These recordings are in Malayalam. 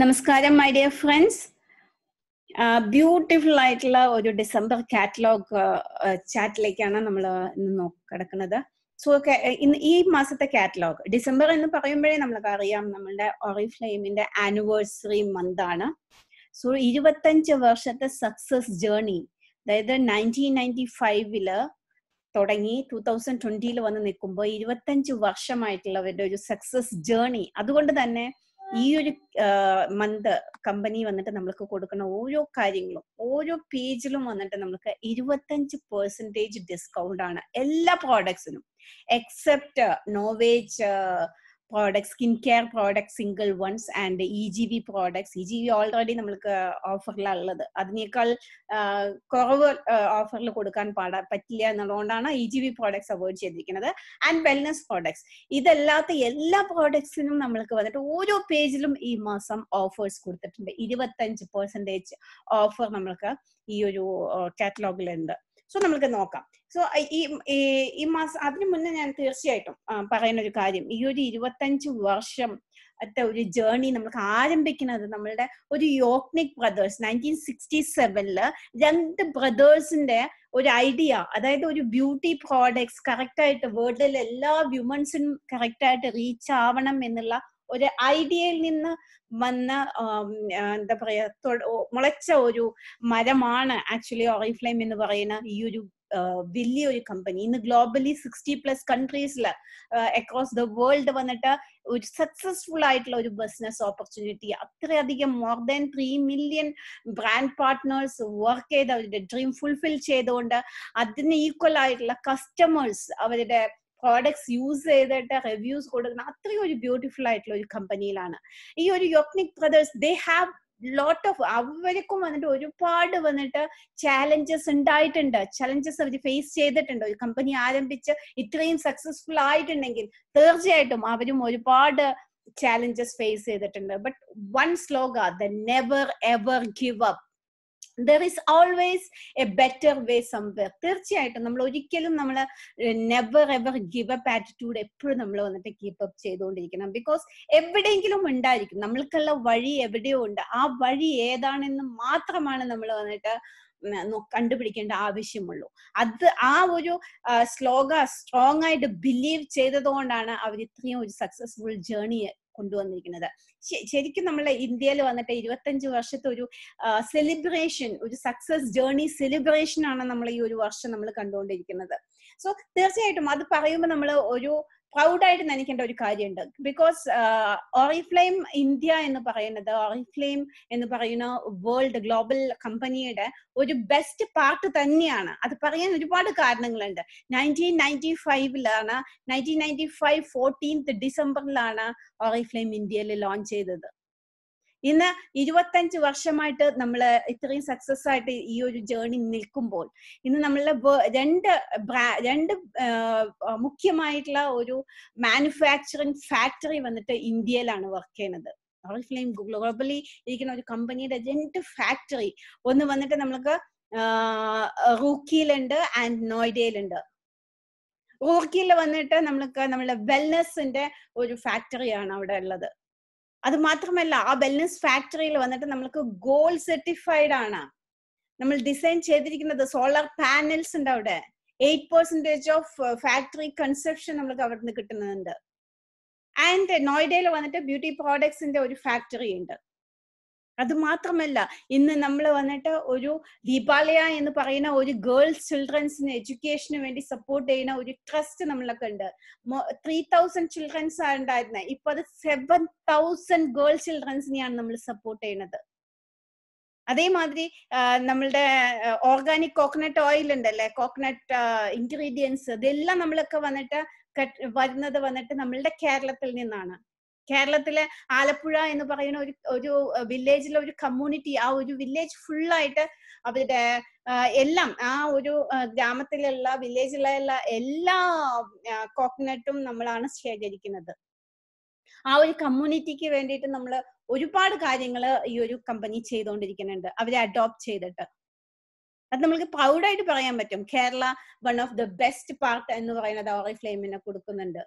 നമസ്കാരം മൈ ഡിയർ ഫ്രണ്ട്സ് ബ്യൂട്ടിഫുൾ ആയിട്ടുള്ള ഒരു ഡിസംബർ കാറ്റലോഗ് ചാറ്റിലേക്കാണ് നമ്മൾ ഇന്ന് കിടക്കുന്നത് സോ ഇന്ന് ഈ മാസത്തെ കാറ്റലോഗ് ഡിസംബർ എന്ന് പറയുമ്പോഴേ നമ്മൾക്ക് അറിയാം നമ്മളുടെ ഒറിഫ്ലെയിമിന്റെ ആനിവേഴ്സറി മന്ത് ആണ് സോ ഇരുപത്തഞ്ച് വർഷത്തെ സക്സസ് ജേർണി അതായത് നയൻറ്റീൻ നയൻറ്റി ഫൈവില് തുടങ്ങി ടൂ തൗസൻഡ് ട്വന്റിയിൽ വന്ന് നിൽക്കുമ്പോൾ ഇരുപത്തഞ്ച് വർഷമായിട്ടുള്ളവരുടെ ഒരു സക്സസ് ജേർണി അതുകൊണ്ട് തന്നെ ഈ ഒരു മന്ത് കമ്പനി വന്നിട്ട് നമ്മൾക്ക് കൊടുക്കുന്ന ഓരോ കാര്യങ്ങളും ഓരോ പേജിലും വന്നിട്ട് നമ്മൾക്ക് ഇരുപത്തഞ്ച് പെർസെന്റേജ് ഡിസ്കൗണ്ട് ആണ് എല്ലാ പ്രോഡക്ട്സിനും except Novage product skin care product single ones and E G V products E G V already നമ്മൾക്ക് ഓഫറിലുള്ളത് uh, ഉള്ളത് അതിനേക്കാൾ uh, കുറവ് ഓഫറിൽ uh, കൊടുക്കാൻ പാടാ പറ്റില്ല എന്നുള്ളതുകൊണ്ടാണ് E G V products avoid ചെയ്തിരിക്കുന്നത് ആൻഡ് വെൽനസ് പ്രോഡക്ട്സ് ഇതല്ലാത്ത എല്ലാ പ്രോഡക്ട്സിനും നമ്മൾക്ക് വന്നിട്ട് ഓരോ പേജിലും ഈ മാസം ഓഫേഴ്സ് കൊടുത്തിട്ടുണ്ട് ഇരുപത്തഞ്ച് പെർസെൻറ്റേജ് ഓഫർ നമ്മൾക്ക് ഈ ഒരു കാറ്റലോഗിലുണ്ട് സോ നമുക്ക് നോക്കാം സോ ഈ ഈ മാസം അതിനു മുന്നേ ഞാൻ തീർച്ചയായിട്ടും പറയുന്ന ഒരു കാര്യം ഈ ഒരു ഇരുപത്തഞ്ച് വർഷം ത്തെ ഒരു ജേർണി നമുക്ക് ആരംഭിക്കുന്നത് നമ്മളുടെ ഒരു യോക്നിക് ബ്രദേഴ്സ് നയൻറ്റീൻ സിക്സ്റ്റി സെവനില് രണ്ട് ബ്രദേഴ്സിന്റെ ഒരു ഐഡിയ അതായത് ഒരു ബ്യൂട്ടി പ്രോഡക്ട്സ് കറക്റ്റായിട്ട് വേൾഡിലെ എല്ലാ വ്യൂമൻസിനും കറക്റ്റായിട്ട് റീച്ച് ആവണം എന്നുള്ള ഒരു ഐഡിയയിൽ നിന്ന് വന്ന എന്താ പറയാ മുളച്ച ഒരു മരമാണ് ആക്ച്വലി ഓറിഫ്ലൈം എന്ന് പറയുന്ന ഈ ഒരു വലിയൊരു കമ്പനി ഇന്ന് ഗ്ലോബലി സിക്സ്റ്റി പ്ലസ് കൺട്രീസിൽ അക്രോസ് ദ വേൾഡ് വന്നിട്ട് ഒരു സക്സസ്ഫുൾ ആയിട്ടുള്ള ഒരു ബിസിനസ് ഓപ്പർച്യൂണിറ്റി അത്രയധികം more than three million brand partners work ചെയ്ത് അവരുടെ ഡ്രീം ഫുൾഫിൽ ചെയ്തുകൊണ്ട് അതിന് ഈക്വൽ ആയിട്ടുള്ള കസ്റ്റമേഴ്സ് അവരുടെ പ്രോഡക്ട്സ് യൂസ് ചെയ്തിട്ട് റിവ്യൂസ് കൊടുക്കുന്ന അത്രയും ഒരു ബ്യൂട്ടിഫുൾ ആയിട്ടുള്ള ഒരു കമ്പനിയിലാണ് ഈ ഒരു Jochnick brothers they have lot of അവർക്കും വന്നിട്ട് ഒരുപാട് വന്നിട്ട് ചാലഞ്ചസ് ഉണ്ടായിട്ടുണ്ട് ചലഞ്ചസ് അവർ ഫേസ് ചെയ്തിട്ടുണ്ട് ഒരു കമ്പനി ആരംഭിച്ച് ഇത്രയും സക്സസ്ഫുൾ ആയിട്ടുണ്ടെങ്കിൽ തീർച്ചയായിട്ടും അവരും ഒരുപാട് ചാലഞ്ചസ് ഫേസ് ചെയ്തിട്ടുണ്ട് but one slogan the never ever give up there is always a better way somewhere തീർച്ചയായിട്ടും നമ്മൾ ഒരിക്കലും നമ്മൾ never ever give up attitude എപ്പോഴും നമ്മൾ വന്നിട്ട് കീപ്പ് അപ്പ് ചെയ്തുകൊണ്ടിരിക്കണം ബിക്കോസ് എവിടെയെങ്കിലും ഉണ്ടായിരിക്കും നമ്മൾക്കുള്ള വഴി എവിടെയോ ഉണ്ട് ആ വഴി ഏതാണെന്ന് മാത്രമാണ് നമ്മൾ വന്നിട്ട് കണ്ടുപിടിക്കേണ്ട ആവശ്യമുള്ളൂ അത് ആ ഒരു സ്ലോഗ സ്ട്രോങ് ആയിട്ട് ബിലീവ് ചെയ്തത് കൊണ്ടാണ് അവർ ഇത്രയും ഒരു സക്സസ്ഫുൾ ജേണി കൊണ്ടുവന്നിരിക്കുന്നത് ശരിക്കും നമ്മളെ ഇന്ത്യയിൽ വന്നിട്ട് ഇരുപത്തഞ്ച് വർഷത്തെ ഒരു സെലിബ്രേഷൻ ഒരു സക്സസ് ജേർണി സെലിബ്രേഷൻ ആണ് നമ്മൾ ഈ ഒരു വർഷം നമ്മൾ കണ്ടുകൊണ്ടിരിക്കുന്നത് സോ തീർച്ചയായിട്ടും അത് പറയുമ്പോൾ നമ്മൾ ഒരു പ്രൗഡായിട്ട് നനിക്കേണ്ട ഒരു കാര്യമുണ്ട് ബിക്കോസ് ഓറിഫ്ലെയിം ഇന്ത്യ എന്ന് പറയുന്നത് ഓറിഫ്ലെയിം എന്ന് പറയുന്ന വേൾഡ് ഗ്ലോബൽ കമ്പനിയുടെ ഒരു ബെസ്റ്റ് പാർട്ട് തന്നെയാണ് അത് പറയാൻ ഒരുപാട് കാരണങ്ങളുണ്ട് നയൻറ്റീൻ നയൻറ്റി ഫൈവിലാണ് നയൻറ്റീൻ നയൻറ്റി ഫൈവ് ഫോർട്ടീൻത്ത് ഡിസംബറിലാണ് ഓറിഫ്ലെയിം ഇന്ത്യയിൽ ലോഞ്ച് ചെയ്തത് ഇന്ന് ഇരുപത്തഞ്ച് വർഷമായിട്ട് നമ്മൾ ഇത്രയും സക്സസ് ആയിട്ട് ഈ ഒരു ജേർണി നിൽക്കുമ്പോൾ ഇന്ന് നമ്മളുടെ രണ്ട് രണ്ട് മുഖ്യമായിട്ടുള്ള ഒരു മാനുഫാക്ചറിങ് ഫാക്ടറി വന്നിട്ട് ഇന്ത്യയിലാണ് വർക്ക് ചെയ്യുന്നത് ഓറിഫ്ലെയിം ഗ്ലോബലി ഇരിക്കുന്ന ഒരു കമ്പനിയുടെ രണ്ട് ഫാക്ടറി ഒന്ന് വന്നിട്ട് നമ്മൾക്ക് റൂക്കിയിലുണ്ട് ആൻഡ് നോയിഡയിലുണ്ട് റൂർക്കിയിൽ വന്നിട്ട് നമ്മൾക്ക് നമ്മളുടെ വെൽനെസ്സിന്റെ ഒരു ഫാക്ടറിയാണ് അവിടെ ഉള്ളത് അത് മാത്രമല്ല ആ വെൽനസ് ഫാക്ടറിയിൽ വന്നിട്ട് നമ്മൾക്ക് ഗോൾഡ് സർട്ടിഫൈഡ് ആണ് നമ്മൾ ഡിസൈൻ ചെയ്തിരിക്കുന്നത് സോളാർ പാനൽസ് ഉണ്ട് അവിടെ eight percentage of factory conception നമ്മൾക്ക് അവിടെ നിന്ന് കിട്ടുന്നുണ്ട് ആൻഡ് നോയിഡയിൽ വന്നിട്ട് ബ്യൂട്ടി പ്രോഡക്ട്സിന്റെ ഒരു ഫാക്ടറി ഉണ്ട് അത് മാത്രമല്ല ഇന്ന് നമ്മൾ വന്നിട്ട് ഒരു ദീപാലയ എന്ന് പറയുന്ന ഒരു ഗേൾസ് ചിൽഡ്രൻസിന് എഡ്യൂക്കേഷന് വേണ്ടി സപ്പോർട്ട് ചെയ്യുന്ന ഒരു ട്രസ്റ്റ് നമ്മളൊക്കെ ഉണ്ട് ത്രീ തൗസൻഡ് ചിൽഡ്രൻസ് ആണ് ഉണ്ടായിരുന്നത് ഇപ്പൊ അത് സെവൻ തൗസൻഡ് ഗേൾസ് ചിൽഡ്രൻസിനെയാണ് നമ്മൾ സപ്പോർട്ട് ചെയ്യുന്നത് അതേമാതിരി നമ്മളുടെ ഓർഗാനിക് കോക്കനട്ട് ഓയിൽ ഉണ്ടല്ലേ കോക്കനട്ട് ഇൻഗ്രീഡിയൻസ് ഇതെല്ലാം നമ്മളൊക്കെ വന്നിട്ട് വരുന്നത് വന്നിട്ട് നമ്മളുടെ കേരളത്തിൽ നിന്നാണ് കേരളത്തിലെ ആലപ്പുഴ എന്ന് പറയുന്ന ഒരു ഒരു വില്ലേജിലെ ഒരു കമ്മ്യൂണിറ്റി ആ ഒരു വില്ലേജ് ഫുള്ളായിട്ട് അവരുടെ എല്ലാം ആ ഒരു ഗ്രാമത്തിലുള്ള വില്ലേജിലുള്ള എല്ലാ കോക്കനട്ടും നമ്മളാണ് ശേഖരിക്കുന്നത് ആ ഒരു കമ്മ്യൂണിറ്റിക്ക് വേണ്ടിയിട്ട് നമ്മൾ ഒരുപാട് കാര്യങ്ങൾ ഈ ഒരു കമ്പനി ചെയ്തുകൊണ്ടിരിക്കുന്നുണ്ട് അവരെ അഡോപ്റ്റ് ചെയ്തിട്ട് അത് നമുക്ക് പ്രൗഡായിട്ട് പറയാൻ പറ്റും Kerala one of the best part എന്ന് പറയുന്നത് ഫ്ലെയിമിനെ കൊടുക്കുന്നുണ്ട്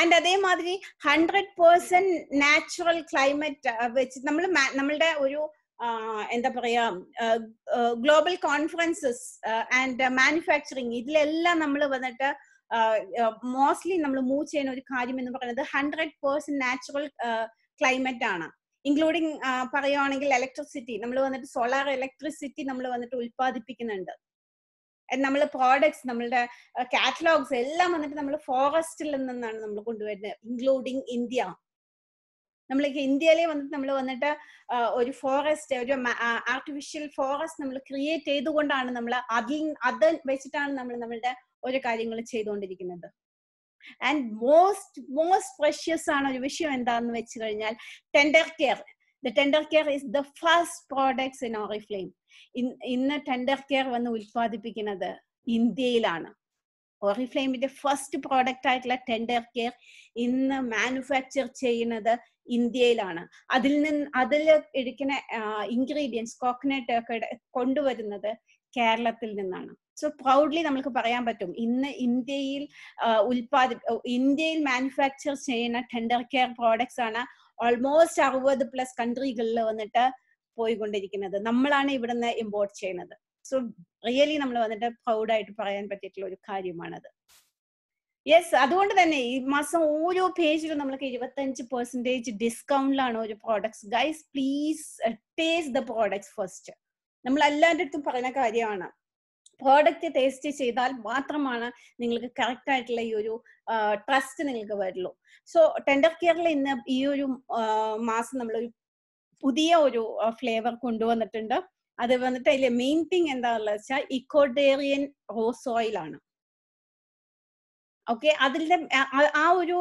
ആൻഡ് അതേമാതിരി ഹൺഡ്രഡ് പേഴ്സെന്റ് നാച്ചുറൽ ക്ലൈമറ്റ് വെച്ച് നമ്മൾ നമ്മളുടെ ഒരു എന്താ പറയാ ഗ്ലോബൽ കോൺഫറൻസസ് ആൻഡ് മാനുഫാക്ചറിങ് ഇതിലെല്ലാം നമ്മൾ വന്നിട്ട് മോസ്റ്റ്ലി നമ്മൾ മൂവ് ചെയ്യുന്ന ഒരു കാര്യം എന്ന് പറയുന്നത് ഹൺഡ്രഡ് പേഴ്സെന്റ് നാച്ചുറൽ ക്ലൈമറ്റ് ആണ് ഇൻക്ലൂഡിങ് പറയുവാണെങ്കിൽ ഇലക്ട്രിസിറ്റി നമ്മൾ വന്നിട്ട് സോളാർ ഇലക്ട്രിസിറ്റി നമ്മൾ വന്നിട്ട് ഉൽപ്പാദിപ്പിക്കുന്നുണ്ട് നമ്മൾ പ്രോഡക്ട്സ് നമ്മളുടെ കാറ്റലോഗ്സ് എല്ലാം വന്നിട്ട് നമ്മൾ ഫോറസ്റ്റിൽ നിന്നാണ് നമ്മൾ കൊണ്ടുവരുന്നത് ഇൻക്ലൂഡിങ് ഇന്ത്യ നമ്മൾ ഇന്ത്യയിലെ വന്നിട്ട് നമ്മൾ വന്നിട്ട് ഒരു ഫോറസ്റ്റ് ഒരു ആർട്ടിഫിഷ്യൽ ഫോറസ്റ്റ് നമ്മൾ ക്രിയേറ്റ് ചെയ്തുകൊണ്ടാണ് നമ്മൾ അതിൽ അത് വെച്ചിട്ടാണ് നമ്മൾ നമ്മളുടെ ഒരു കാര്യങ്ങൾ ചെയ്തുകൊണ്ടിരിക്കുന്നത് ആൻഡ് മോസ്റ്റ് മോസ്റ്റ് പ്രഷ്യസ് ആണ് ഒരു വിഷയം എന്താന്ന് വെച്ച് കഴിഞ്ഞാൽ tender care the tender care is the first products in Oriflame ഇന്ന് ടെൻഡർ കെയർ വന്ന് ഉൽപ്പാദിപ്പിക്കുന്നത് ഇന്ത്യയിലാണ് ഓറിഫ്ലെയിമിന്റെ ഫസ്റ്റ് പ്രോഡക്റ്റ് ആയിട്ടുള്ള ടെൻഡർ കെയർ ഇന്ന് മാനുഫാക്ചർ ചെയ്യുന്നത് ഇന്ത്യയിലാണ് അതിൽ നിന്ന് അതിൽ എടുക്കുന്ന ഇൻഗ്രീഡിയൻസ് കോക്കനട്ട് ഒക്കെ കൊണ്ടുവരുന്നത് കേരളത്തിൽ നിന്നാണ് സോ പ്രൗഡ്ലി നമുക്ക് പറയാൻ പറ്റും ഇന്ന് ഇന്ത്യയിൽ ഉൽപാദി ഇന്ത്യയിൽ മാനുഫാക്ചർ ചെയ്യുന്ന ടെൻഡർ കെയർ പ്രോഡക്ട്സ് ആണ് ഓൾമോസ്റ്റ് അറുപത് പ്ലസ് കൺട്രികളിൽ വന്നിട്ട് പോയിക്കൊണ്ടിരിക്കുന്നത് നമ്മളാണ് ഇവിടുന്ന് ഇമ്പോർട്ട് ചെയ്യുന്നത് സോ റിയലി നമ്മൾ വന്നിട്ട് പ്രൗഡായിട്ട് പറയാൻ പറ്റിയിട്ടുള്ള ഒരു കാര്യമാണത് യെസ് അതുകൊണ്ട് തന്നെ ഈ മാസം ഓരോ പേജിലും നമ്മൾക്ക് ഇരുപത്തഞ്ച് പെർസെന്റേജ് ഡിസ്കൗണ്ടിലാണ് ഒരു products guys please taste the products first നമ്മൾ എല്ലാവരുടെ അടുത്തും പറയുന്ന കാര്യമാണ് പ്രോഡക്റ്റ് ടേസ്റ്റ് ചെയ്താൽ മാത്രമാണ് നിങ്ങൾക്ക് കറക്റ്റ് ആയിട്ടുള്ള ഈ ഒരു ട്രസ്റ്റ് നിങ്ങൾക്ക് വരുള്ളൂ സോ ടെൻഡർ കെയറിൽ ഇന്ന് ഈ ഒരു മാസം നമ്മളൊരു പുതിയ ഒരു ഫ്ലേവർ കൊണ്ടുവന്നിട്ടുണ്ട് അത് വന്നിട്ട് അതിലെ മെയിൻ തിങ് എന്താണെന്ന് വെച്ചാൽ ഇക്കോഡേറിയൻ റോസ് ഓയിൽ ആണ് ഓക്കെ അതിൻ്റെ ആ ഒരു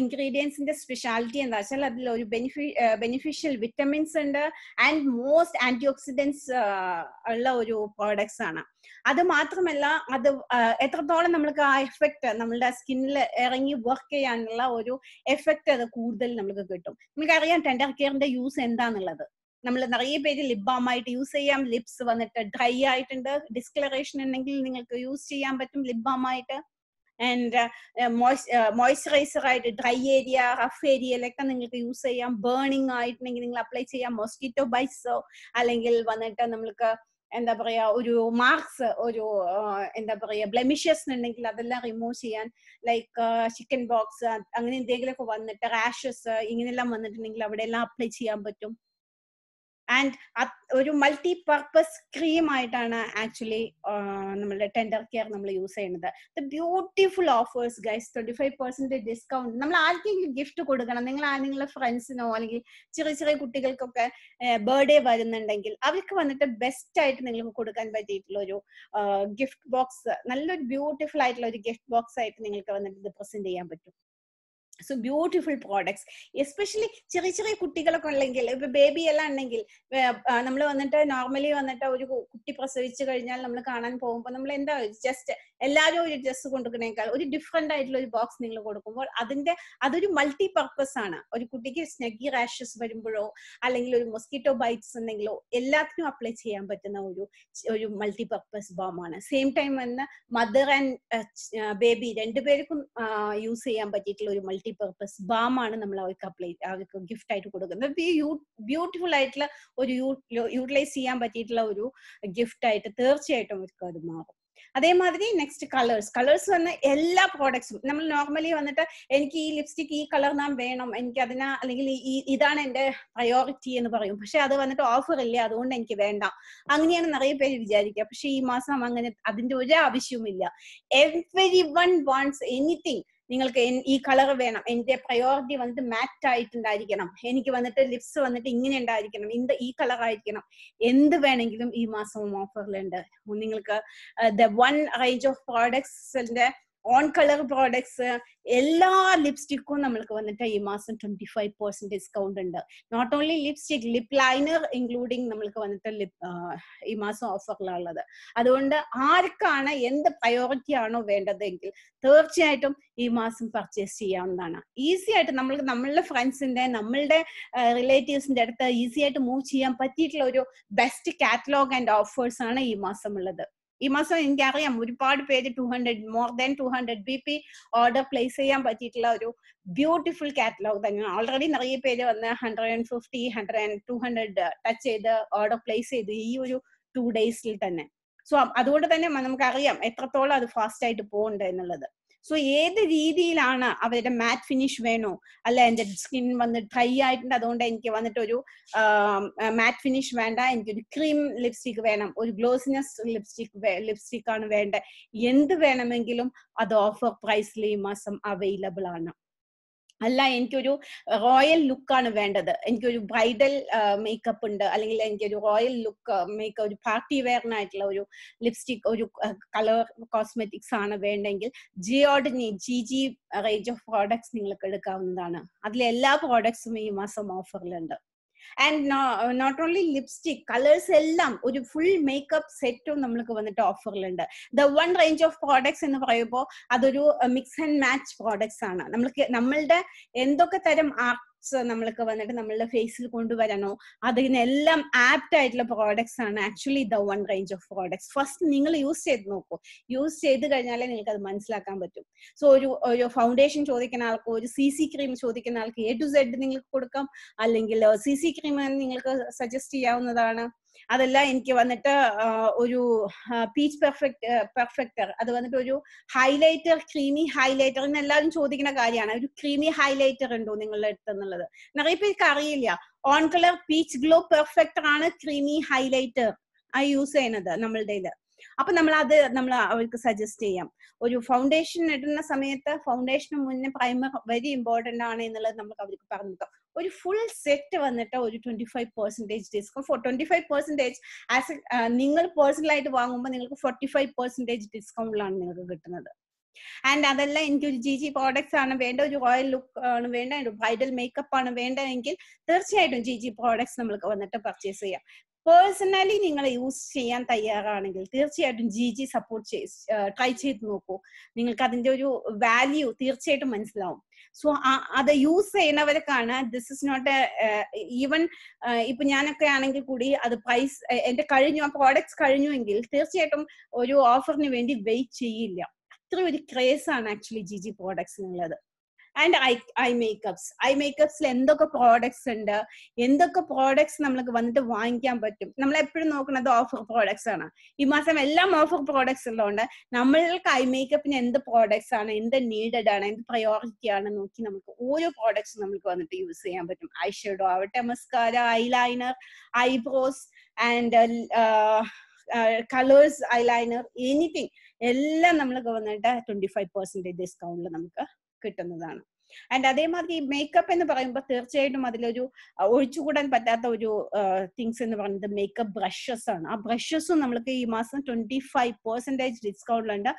ഇൻഗ്രീഡിയൻസിന്റെ സ്പെഷ്യാലിറ്റി എന്താ വെച്ചാൽ അതിൽ ഒരു ബെനിഫി ബെനിഫിഷ്യൽ വിറ്റമിൻസ് ഉണ്ട് ആൻഡ് മോസ്റ്റ് ആന്റി ഓക്സിഡൻസ് ഉള്ള ഒരു പ്രോഡക്ട്സ് ആണ് അത് മാത്രമല്ല അത് എത്രത്തോളം നമ്മൾക്ക് ആ എഫക്റ്റ് നമ്മളുടെ സ്കിന്നിൽ ഇറങ്ങി വർക്ക് ചെയ്യാനുള്ള ഒരു എഫക്റ്റ് അത് കൂടുതൽ നമുക്ക് കിട്ടും അറിയാം ടെൻഡർ കെയറിന്റെ യൂസ് എന്താന്നുള്ളത് നമ്മൾ നിറയെ പേര് ലിപ് ബാം ആയിട്ട് യൂസ് ചെയ്യാം ലിപ്സ് വന്നിട്ട് ഡ്രൈ ആയിട്ടുണ്ട് ഡിസ്കളറേഷൻ ഉണ്ടെങ്കിൽ നിങ്ങൾക്ക് യൂസ് ചെയ്യാൻ പറ്റും ലിപ് ബാം ആയിട്ട് and moisturizer uh, uh, uh, ആയിട്ട് ഡ്രൈ ഏരിയ റഫ് ഏരിയയിലൊക്കെ നിങ്ങൾക്ക് യൂസ് ചെയ്യാം ബേണിംഗ് ആയിട്ടുണ്ടെങ്കിൽ നിങ്ങൾ അപ്ലൈ ചെയ്യാം മൊസ്കിറ്റോ ബൈസോ അല്ലെങ്കിൽ വന്നിട്ട് നമ്മൾക്ക് എന്താ പറയാ ഒരു മാർക്സ് ഒരു എന്താ പറയാ ബ്ലെമിഷസ് ഉണ്ടെങ്കിൽ അതെല്ലാം റിമൂവ് ചെയ്യാൻ ലൈക്ക് ചിക്കൻ ബോക്സ് അങ്ങനെ എന്തെങ്കിലുമൊക്കെ വന്നിട്ട് റാഷസ് ഇങ്ങനെയെല്ലാം വന്നിട്ടുണ്ടെങ്കിൽ അവിടെ എല്ലാം അപ്ലൈ ചെയ്യാൻ പറ്റും ആൻഡ് ഒരു മൾട്ടി പർപ്പസ് ക്രീം ആയിട്ടാണ് ആക്ച്വലി നമ്മളുടെ ടെൻഡർ കെയർ നമ്മൾ യൂസ് ചെയ്യുന്നത് the beautiful offers guys twenty five percent discount നമ്മൾ ആർക്കെങ്കിലും ഗിഫ്റ്റ് കൊടുക്കണം നിങ്ങൾ ആ നിങ്ങളുടെ ഫ്രണ്ട്സിനോ അല്ലെങ്കിൽ ചെറിയ ചെറിയ കുട്ടികൾക്കൊക്കെ ബർത്ത്ഡേ വരുന്നുണ്ടെങ്കിൽ അവർക്ക് വന്നിട്ട് ബെസ്റ്റ് ആയിട്ട് നിങ്ങൾക്ക് കൊടുക്കാൻ പറ്റിയിട്ടുള്ള ഒരു ഗിഫ്റ്റ് ബോക്സ് നല്ലൊരു ബ്യൂട്ടിഫുൾ ആയിട്ടുള്ള ഒരു ഗിഫ്റ്റ് ബോക്സ് ആയിട്ട് നിങ്ങൾക്ക് വന്നിട്ട് ഇത് പ്രസന്റ് ചെയ്യാൻ പറ്റും സോ ബ്യൂട്ടിഫുൾ പ്രോഡക്ട്സ് എസ്പെഷ്യലി ചെറിയ ചെറിയ കുട്ടികളൊക്കെ ഉണ്ടെങ്കിൽ ഇപ്പൊ ബേബി എല്ലാം ഉണ്ടെങ്കിൽ നമ്മൾ വന്നിട്ട് നോർമലി വന്നിട്ട് ഒരു കുട്ടി പ്രസവിച്ചു കഴിഞ്ഞാൽ നമ്മൾ കാണാൻ പോകുമ്പോൾ നമ്മൾ എന്താ ജസ്റ്റ് എല്ലാവരും ഒരു ഡ്രസ്സ് കൊടുക്കണേക്കാൾ ഒരു ഡിഫറെന്റ് ആയിട്ടുള്ള ഒരു ബോക്സ് നിങ്ങൾ കൊടുക്കുമ്പോൾ അതിന്റെ അതൊരു മൾട്ടി പർപ്പസ് ആണ് ഒരു കുട്ടിക്ക് സ്നഗി റാഷസ് വരുമ്പോഴോ അല്ലെങ്കിൽ ഒരു മൊസ്കിറ്റോ ബൈറ്റ്സ് ഉണ്ടെങ്കിലോ എല്ലാത്തിനും അപ്ലൈ ചെയ്യാൻ പറ്റുന്ന ഒരു ഒരു മൾട്ടി പർപ്പസ് ബോംബാണ് സെയിം ടൈം വന്ന് മദർ ആൻഡ് ബേബി രണ്ടുപേർക്കും യൂസ് ചെയ്യാൻ പറ്റിയിട്ടുള്ള ഒരു മൾട്ടി മൾട്ടി പർപ്പസ് ആണ് നമ്മൾ അവർക്ക് അപ്ലൈ അവർക്ക് ഗിഫ്റ്റ് ആയിട്ട് കൊടുക്കുന്നത് ബ്യൂട്ടിഫുൾ ആയിട്ടുള്ള ഒരു യൂട്ടിലൈസ് ചെയ്യാൻ പറ്റിയിട്ടുള്ള ഒരു ഗിഫ്റ്റ് ആയിട്ട് തീർച്ചയായിട്ടും അവർക്ക് അത് മാറും അതേമാതിരി നെക്സ്റ്റ് കളേഴ്സ് കളേഴ്സ് വന്ന എല്ലാ പ്രോഡക്ട്സും നമ്മൾ നോർമലി വന്നിട്ട് എനിക്ക് ഈ ലിപ്സ്റ്റിക് ഈ കളർ നാം വേണം എനിക്ക് അതിന് അല്ലെങ്കിൽ ഈ ഇതാണ് എൻ്റെ പ്രയോറിറ്റി എന്ന് പറയും പക്ഷെ അത് വന്നിട്ട് ഓഫർ ഇല്ല അതുകൊണ്ട് എനിക്ക് വേണ്ട അങ്ങനെയാണ് നിറയെ പേര് വിചാരിക്കുക പക്ഷെ ഈ മാസം അങ്ങനെ അതിന്റെ ഒരു ഇല്ല എവരി വൺ വാണ്ട്സ് എനിത്തിങ് നിങ്ങൾക്ക് ഈ കളർ വേണം എന്റെ പ്രയോറിറ്റി വന്നിട്ട് മാറ്റ് ആയിട്ടുണ്ടായിരിക്കണം എനിക്ക് വന്നിട്ട് ലിപ്സ് വന്നിട്ട് ഇങ്ങനെ ഉണ്ടായിരിക്കണം ഇന്ത് ഈ കളർ ആയിരിക്കണം എന്ത് വേണമെങ്കിലും ഈ മാസം ഓഫറിലുണ്ട് നിങ്ങൾക്ക് ദ വൺ റേഞ്ച് ഓഫ് പ്രോഡക്ട്സിന്റെ ഓൺ കളർ പ്രോഡക്ട്സ് എല്ലാ ലിപ്സ്റ്റിക്കും നമ്മൾക്ക് വന്നിട്ട് ഈ മാസം ട്വന്റി ഫൈവ് പെർസെന്റ് ഡിസ്കൗണ്ട് ഉണ്ട് not only lipstick lip liner including നമ്മൾക്ക് വന്നിട്ട് ലിപ് ഈ മാസം ഓഫറിലുള്ളത് അതുകൊണ്ട് ആർക്കാണ് എന്ത് പ്രയോറിറ്റി ആണോ വേണ്ടതെങ്കിൽ തീർച്ചയായിട്ടും ഈ മാസം പർച്ചേസ് ചെയ്യാവുന്നതാണ് ഈസി ആയിട്ട് നമ്മൾ നമ്മളുടെ ഫ്രണ്ട്സിന്റെ നമ്മളുടെ റിലേറ്റീവ്സിന്റെ അടുത്ത് ഈസി ആയിട്ട് മൂവ് ചെയ്യാൻ പറ്റിയിട്ടുള്ള ഒരു ബെസ്റ്റ് കാറ്റലോഗ് ആൻഡ് ഓഫേഴ്സ് ആണ് ഈ മാസം ഉള്ളത് ഈ മാസം എനിക്കറിയാം ഒരുപാട് പേര് two hundred more than two hundred B P order place ചെയ്യാൻ പറ്റിയിട്ടുള്ള ഒരു ബ്യൂട്ടിഫുൾ കാറ്റലോഗ് തന്നെയാണ് ഓൾറെഡി നിറയെ പേര് വന്ന് hundred and fifty hundred and two hundred touch ചെയ്ത് ഓർഡർ പ്ലേസ് ചെയ്ത് ഈ ഒരു ടു ഡേയ്സിൽ തന്നെ സോ അതുകൊണ്ട് തന്നെ നമുക്ക് അറിയാം എത്രത്തോളം അത് ഫാസ്റ്റ് ആയിട്ട് പോകുന്നുണ്ട് എന്നുള്ളത് സോ ഏത് രീതിയിലാണ് അവരുടെ മാറ്റ് ഫിനിഷ് വേണോ അല്ല എൻ്റെ സ്കിൻ വന്ന് ഡ്രൈ ആയിട്ടുണ്ട് അതുകൊണ്ട് എനിക്ക് വന്നിട്ട് ഒരു മാറ്റ് ഫിനിഷ് വേണ്ട എനിക്കൊരു ക്രീം ലിപ്സ്റ്റിക് വേണം ഒരു ഗ്ലോസിനെസ് ലിപ്സ്റ്റിക് ലിപ്സ്റ്റിക് ആണ് വേണ്ട എന്ത് വേണമെങ്കിലും അത് ഓഫർ പ്രൈസിൽ ഈ മാസം അവൈലബിൾ ആണ് അല്ല എനിക്കൊരു റോയൽ ലുക്കാണ് വേണ്ടത് എനിക്കൊരു ബ്രൈഡൽ മേക്കപ്പ് ഉണ്ട് അല്ലെങ്കിൽ എനിക്കൊരു റോയൽ ലുക്ക് മേക്കപ്പ് ഒരു പാർട്ടി വെയറിനായിട്ടുള്ള ഒരു ലിപ്സ്റ്റിക് ഒരു കളർ കോസ്മെറ്റിക്സ് ആണ് വേണ്ടെങ്കിൽ Giordani G G range of products നിങ്ങൾക്ക് എടുക്കാവുന്നതാണ് അതിലെല്ലാ പ്രോഡക്ട്സും ഈ മാസം ഓഫറിലുണ്ട് and not only lipstick colours എല്ലാം ഒരു ഫുൾ മേക്കപ്പ് സെറ്റും നമ്മൾക്ക് വന്നിട്ട് ഓഫറിലുണ്ട് the one range of products എന്ന് പറയുമ്പോൾ അതൊരു മിക്സ് ആൻഡ് മാച്ച് പ്രോഡക്ട്സ് ആണ് നമ്മൾക്ക് നമ്മളുടെ എന്തൊക്കെ തരം ആർട്ട് പ്രോഡക്ട്സ് നമ്മൾക്ക് വന്നിട്ട് നമ്മളുടെ ഫേസിൽ കൊണ്ടുവരണോ അതിനെല്ലാം ആപ്റ്റ് ആയിട്ടുള്ള പ്രോഡക്ട്സ് ആണ് actually the one range of products first നിങ്ങൾ യൂസ് ചെയ്ത് നോക്കൂ യൂസ് ചെയ്ത് കഴിഞ്ഞാലേ നിങ്ങൾക്ക് അത് മനസ്സിലാക്കാൻ പറ്റും സോ ഒരു ഒരു ഫൗണ്ടേഷൻ ചോദിക്കുന്ന ആൾക്ക് ഒരു സി സി ക്രീം ചോദിക്കുന്ന ആൾക്ക് എ ടു സെഡ് നിങ്ങൾക്ക് കൊടുക്കാം അല്ലെങ്കിൽ സി സി ക്രീം നിങ്ങൾക്ക് സജസ്റ്റ് ചെയ്യാവുന്നതാണ് അതല്ല എനിക്ക് വന്നിട്ട് ഒരു പീച്ച് പെർഫെക്റ്റ് പെർഫെക്റ്റർ അത് വന്നിട്ട് ഒരു ഹൈലൈറ്റർ ക്രീമി ഹൈലൈറ്റർ എന്ന് എല്ലാവരും ചോദിക്കുന്ന കാര്യമാണ് ഒരു ക്രീമി ഹൈലൈറ്റർ ഉണ്ടോ നിങ്ങളുടെ അടുത്ത് എന്നുള്ളത് നിറയെ പേർക്ക് അറിയില്ല on colour peach glow perfector ആണ് ക്രീമി ഹൈലൈറ്റർ ആ യൂസ് ചെയ്യുന്നത് നമ്മളുടെ അപ്പൊ നമ്മൾ അത് നമ്മൾ അവർക്ക് സജസ്റ്റ് ചെയ്യാം ഒരു ഫൗണ്ടേഷൻ ഇടുന്ന സമയത്ത് ഫൗണ്ടേഷന് മുന്നേ പ്രൈമർ വെരി ഇമ്പോർട്ടന്റ് ആണ് എന്നുള്ളത് നമുക്ക് അവർക്ക് പറഞ്ഞു കൊടുക്കാം ഒരു ഫുൾ സെറ്റ് വന്നിട്ട് ഒരു twenty five percentage discount for twenty five percentage as നിങ്ങൾ പേഴ്സണൽ ആയിട്ട് വാങ്ങുമ്പോൾ നിങ്ങൾക്ക് ഫോർട്ടി ഫൈവ് പെർസെന്റേജ് ഡിസ്കൗണ്ടിലാണ് നിങ്ങൾക്ക് കിട്ടുന്നത് ആൻഡ് അതല്ല എനിക്ക് ഒരു ജി ജി പ്രോഡക്ട്സ് ആണ് വേണ്ട ഒരു റോയൽ ലുക്ക് ആണ് വേണ്ട ബ്രൈഡൽ മേക്കപ്പ് ആണ് വേണ്ടതെങ്കിൽ തീർച്ചയായിട്ടും ജി ജി പ്രോഡക്ട്സ് നമ്മൾക്ക് വന്നിട്ട് പർച്ചേസ് ചെയ്യാം പേഴ്സണലി നിങ്ങൾ യൂസ് ചെയ്യാൻ തയ്യാറാണെങ്കിൽ തീർച്ചയായിട്ടും ജി ജി സപ്പോർട്ട് ചെയ് ട്രൈ ചെയ്ത് നോക്കൂ നിങ്ങൾക്ക് അതിന്റെ ഒരു വാല്യൂ തീർച്ചയായിട്ടും മനസ്സിലാവും സോ അത് യൂസ് ചെയ്യുന്നവർക്കാണ് ദിസ് ഇസ് നോട്ട് ഈവൻ ഇപ്പൊ ഞാനൊക്കെ ആണെങ്കിൽ കൂടി അത് പ്രൈസ് എന്റെ കഴിഞ്ഞു ആ പ്രോഡക്ട്സ് എങ്കിൽ തീർച്ചയായിട്ടും ഒരു ഓഫറിന് വേണ്ടി വെയിറ്റ് ചെയ്യില്ല അത്ര ഒരു ക്രേസ് ആണ് ആക്ച്വലി ജി ജി പ്രോഡക്ട്സ് എന്നുള്ളത് and eye eye makeups eye മേക്കപ്സിൽ എന്തൊക്കെ പ്രോഡക്ട്സ് ഉണ്ട് എന്തൊക്കെ പ്രോഡക്ട്സ് നമ്മൾക്ക് വന്നിട്ട് വാങ്ങിക്കാൻ പറ്റും നമ്മൾ എപ്പോഴും നോക്കുന്നത് ഓഫർ പ്രോഡക്ട്സ് ആണ് ഈ മാസം എല്ലാം ഓഫർ പ്രോഡക്ട്സ് ഉള്ളതുകൊണ്ട് നമ്മൾക്ക് ഐ മേക്കപ്പിന് എന്ത് പ്രോഡക്ട്സ് ആണ് എന്ത് നീഡഡ് ആണ് എന്ത് പ്രയോറിറ്റി ആണ് നോക്കി നമുക്ക് ഓരോ പ്രോഡക്ട്സ് നമുക്ക് വന്നിട്ട് യൂസ് ചെയ്യാൻ പറ്റും ഐ ഷെഡോ ആവട്ടെ mascara eye liner eyebrows and colours eye liner anything എല്ലാം നമ്മൾക്ക് വന്നിട്ട് ട്വന്റി ഫൈവ് പെർസെന്റേജ് ഡിസ്കൗണ്ടിൽ നമുക്ക് കിട്ടുന്നതാണ് ആൻഡ് അതേമാതിരി മേക്കപ്പ് എന്ന് പറയുമ്പോൾ തീർച്ചയായിട്ടും അതിലൊരു ഒഴിച്ചുകൂടാൻ പറ്റാത്ത ഒരു തിങ്സ് എന്ന് പറയുന്നത് മേക്കപ്പ് ബ്രഷസ് ആണ് ആ ബ്രഷസും നമ്മൾക്ക് ഈ മാസം ട്വന്റി ഫൈവ് പെർസെന്റേജ് ഡിസ്കൗണ്ടിലുണ്ട്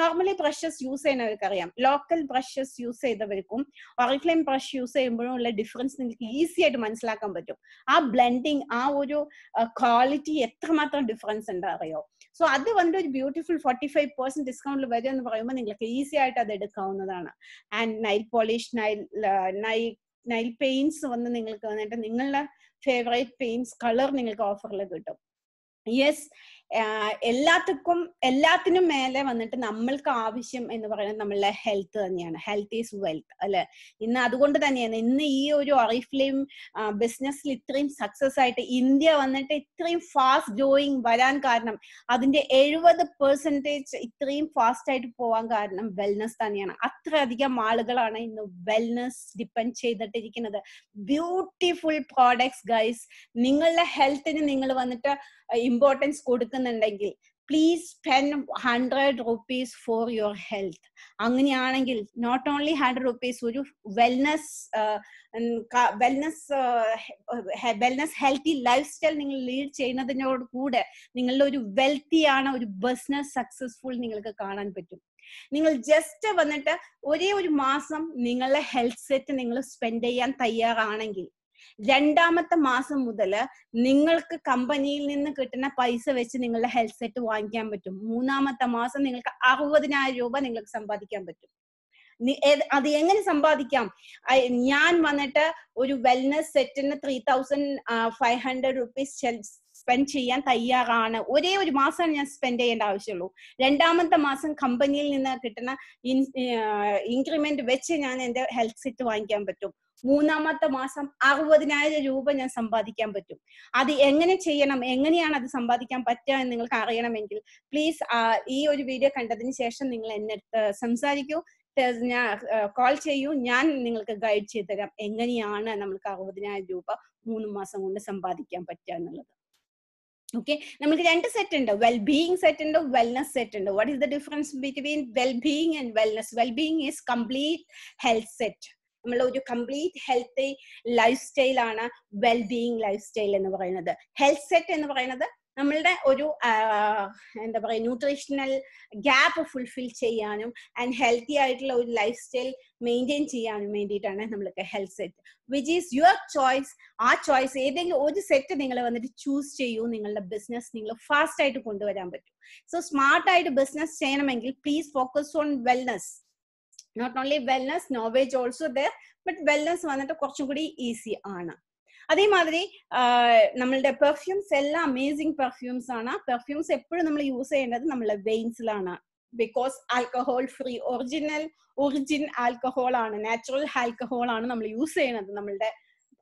നോർമലി ബ്രഷസ് യൂസ് ചെയ്യുന്നവർക്ക് അറിയാം ലോക്കൽ ബ്രഷസ് യൂസ് ചെയ്തവർക്കും ഓറിഫ്ലെയിം ബ്രഷ് യൂസ് ചെയ്യുമ്പോഴും ഉള്ള ഡിഫറൻസ് നിങ്ങൾക്ക് ഈസി ആയിട്ട് മനസ്സിലാക്കാൻ പറ്റും ആ ബ്ലെൻഡിങ് ആ ഒരു ക്വാളിറ്റി എത്രമാത്രം ഡിഫറൻസ് ഉണ്ട് അറിയോ സോ അത് വന്നിട്ട് ഒരു ബ്യൂട്ടിഫുൾ ഫോർട്ടി ഫൈവ് പെർസെന്റ് ഡിസ്കൗണ്ടിൽ വരും എന്ന് പറയുമ്പോൾ നിങ്ങൾക്ക് ഈസി ആയിട്ട് അത് എടുക്കാവുന്നതാണ് and nail polish nail nail nail paints വന്ന് നിങ്ങൾക്ക് വന്നിട്ട് നിങ്ങളുടെ ഫേവറേറ്റ് പെയിന്റ്സ് കളർ നിങ്ങൾക്ക് ഓഫറിൽ കിട്ടും യെസ് എല്ലാത്തക്കും എല്ലാത്തിനും മേലെ വന്നിട്ട് നമ്മൾക്ക് ആവശ്യം എന്ന് പറയുന്നത് നമ്മളുടെ ഹെൽത്ത് തന്നെയാണ് ഹെൽത്ത് ഈസ് വെൽത്ത് അല്ലെ ഇന്ന് അതുകൊണ്ട് തന്നെയാണ് ഇന്ന് ഈ ഒരു ഒറീഫിലെയും ബിസിനസ്സിൽ ഇത്രയും സക്സസ് ആയിട്ട് ഇന്ത്യ വന്നിട്ട് ഇത്രയും ഫാസ്റ്റ് ഗ്രോയിങ് വരാൻ കാരണം അതിന്റെ എഴുപത് പെർസെൻറ്റേജ് ഇത്രയും ഫാസ്റ്റ് ആയിട്ട് പോവാൻ കാരണം വെൽനസ് തന്നെയാണ് അത്രയധികം ആളുകളാണ് ഇന്ന് വെൽനസ് ഡിപ്പെൻഡ് ചെയ്തിട്ടിരിക്കുന്നത് ബ്യൂട്ടിഫുൾ പ്രോഡക്ട്സ് ഗൈസ് നിങ്ങളുടെ ഹെൽത്തിന് നിങ്ങൾ വന്നിട്ട് ഇമ്പോർട്ടൻസ് കൊടുക്കുക കൊടുക്കുന്നുണ്ടെങ്കിൽ please spend hundred rupees for your health അങ്ങനെയാണെങ്കിൽ നോട്ട് ഓൺലി ഹൺഡ്രഡ് റുപ്പീസ് ഒരു wellness wellness wellness healthy lifestyle നിങ്ങൾ ലീഡ് ചെയ്യുന്നതിനോട് കൂടെ നിങ്ങളുടെ ഒരു വെൽത്തിയാണ് ഒരു ബിസിനസ് സക്സസ്ഫുൾ നിങ്ങൾക്ക് കാണാൻ പറ്റും നിങ്ങൾ ജസ്റ്റ് വന്നിട്ട് ഒരേ ഒരു മാസം നിങ്ങളുടെ ഹെൽത്ത് സെറ്റ് നിങ്ങൾ സ്പെൻഡ് ചെയ്യാൻ തയ്യാറാണെങ്കിൽ രണ്ടാമത്തെ മാസം മുതൽ നിങ്ങൾക്ക് കമ്പനിയിൽ നിന്ന് കിട്ടുന്ന പൈസ വെച്ച് നിങ്ങളുടെ ഹെൽത്ത് സെറ്റ് വാങ്ങിക്കാൻ പറ്റും മൂന്നാമത്തെ മാസം നിങ്ങൾക്ക് അറുപതിനായിരം രൂപ നിങ്ങൾക്ക് സമ്പാദിക്കാൻ പറ്റും അത് എങ്ങനെ സമ്പാദിക്കാം ഞാൻ വന്നിട്ട് ഒരു വെൽനസ് സെറ്റിന് three thousand five hundred rupees spend ചെയ്യാൻ തയ്യാറാണ് ഒരേ ഒരു മാസമാണ് ഞാൻ സ്പെൻഡ് ചെയ്യേണ്ട ആവശ്യമുള്ളൂ രണ്ടാമത്തെ മാസം കമ്പനിയിൽ നിന്ന് കിട്ടുന്ന ഇൻക്രിമെന്റ് വെച്ച് ഞാൻ എന്റെ ഹെൽത്ത് സെറ്റ് വാങ്ങിക്കാൻ പറ്റും മൂന്നാമത്തെ മാസം അറുപതിനായിരം രൂപ ഞാൻ സമ്പാദിക്കാൻ പറ്റും അത് എങ്ങനെ ചെയ്യണം എങ്ങനെയാണ് അത് സമ്പാദിക്കാൻ പറ്റുക എന്ന് നിങ്ങൾക്ക് അറിയണമെങ്കിൽ പ്ലീസ് ഈ ഒരു വീഡിയോ കണ്ടതിന് ശേഷം നിങ്ങൾ എന്നെ സംസാരിക്കൂ ഞാൻ കോൾ ചെയ്യൂ ഞാൻ നിങ്ങൾക്ക് ഗൈഡ് ചെയ്ത് തരാം എങ്ങനെയാണ് നമ്മൾക്ക് അറുപതിനായിരം രൂപ മൂന്ന് മാസം കൊണ്ട് സമ്പാദിക്കാൻ പറ്റുക എന്നുള്ളത് ഓക്കെ നമുക്ക് രണ്ട് സെറ്റ് ഉണ്ട് വെൽ ബീയിങ് സെറ്റ് ഉണ്ട് വെൽനസ് സെറ്റ് ഉണ്ട് what is the difference between well being and wellness well being is complete health set നമ്മൾ ഒരു കംപ്ലീറ്റ് ഹെൽത്തി ലൈഫ് സ്റ്റൈലാണ് വെൽബീയിങ് ലൈഫ് സ്റ്റൈൽ എന്ന് പറയുന്നത് ഹെൽത്ത് സെറ്റ് എന്ന് പറയുന്നത് നമ്മളുടെ ഒരു എന്താ പറയുക ന്യൂട്രീഷണൽ ഗ്യാപ്പ് ഫുൾഫിൽ ചെയ്യാനും ആൻഡ് ഹെൽത്തി ആയിട്ടുള്ള ഒരു ലൈഫ് സ്റ്റൈൽ മെയിൻറ്റെയിൻ ചെയ്യാനും വേണ്ടിയിട്ടാണ് നമ്മൾക്ക് health set which is your choice ആ ചോയ്സ് ഏതെങ്കിലും ഒരു സെറ്റ് നിങ്ങൾ വന്നിട്ട് ചൂസ് ചെയ്യൂ നിങ്ങളുടെ ബിസിനസ് നിങ്ങൾ ഫാസ്റ്റ് ആയിട്ട് കൊണ്ടുവരാൻ പറ്റും സോ സ്മാർട്ട് ആയിട്ട് ബിസിനസ് ചെയ്യണമെങ്കിൽ please focus on wellness not only wellness Novage also there but wellness വന്നിട്ട് കുറച്ചും കൂടി ഈസി ആണ് അതേമാതിരി നമ്മളുടെ പെർഫ്യൂംസ് എല്ലാം അമേസിങ് പെർഫ്യൂംസ് ആണ് പെർഫ്യൂംസ് എപ്പോഴും നമ്മൾ യൂസ് ചെയ്യേണ്ടത് നമ്മളുടെ വെയിൻസിലാണ് because alcohol free original origin alcohol ആണ് നാച്ചുറൽ ആൽക്കഹോൾ ആണ് നമ്മൾ യൂസ് ചെയ്യുന്നത് നമ്മളുടെ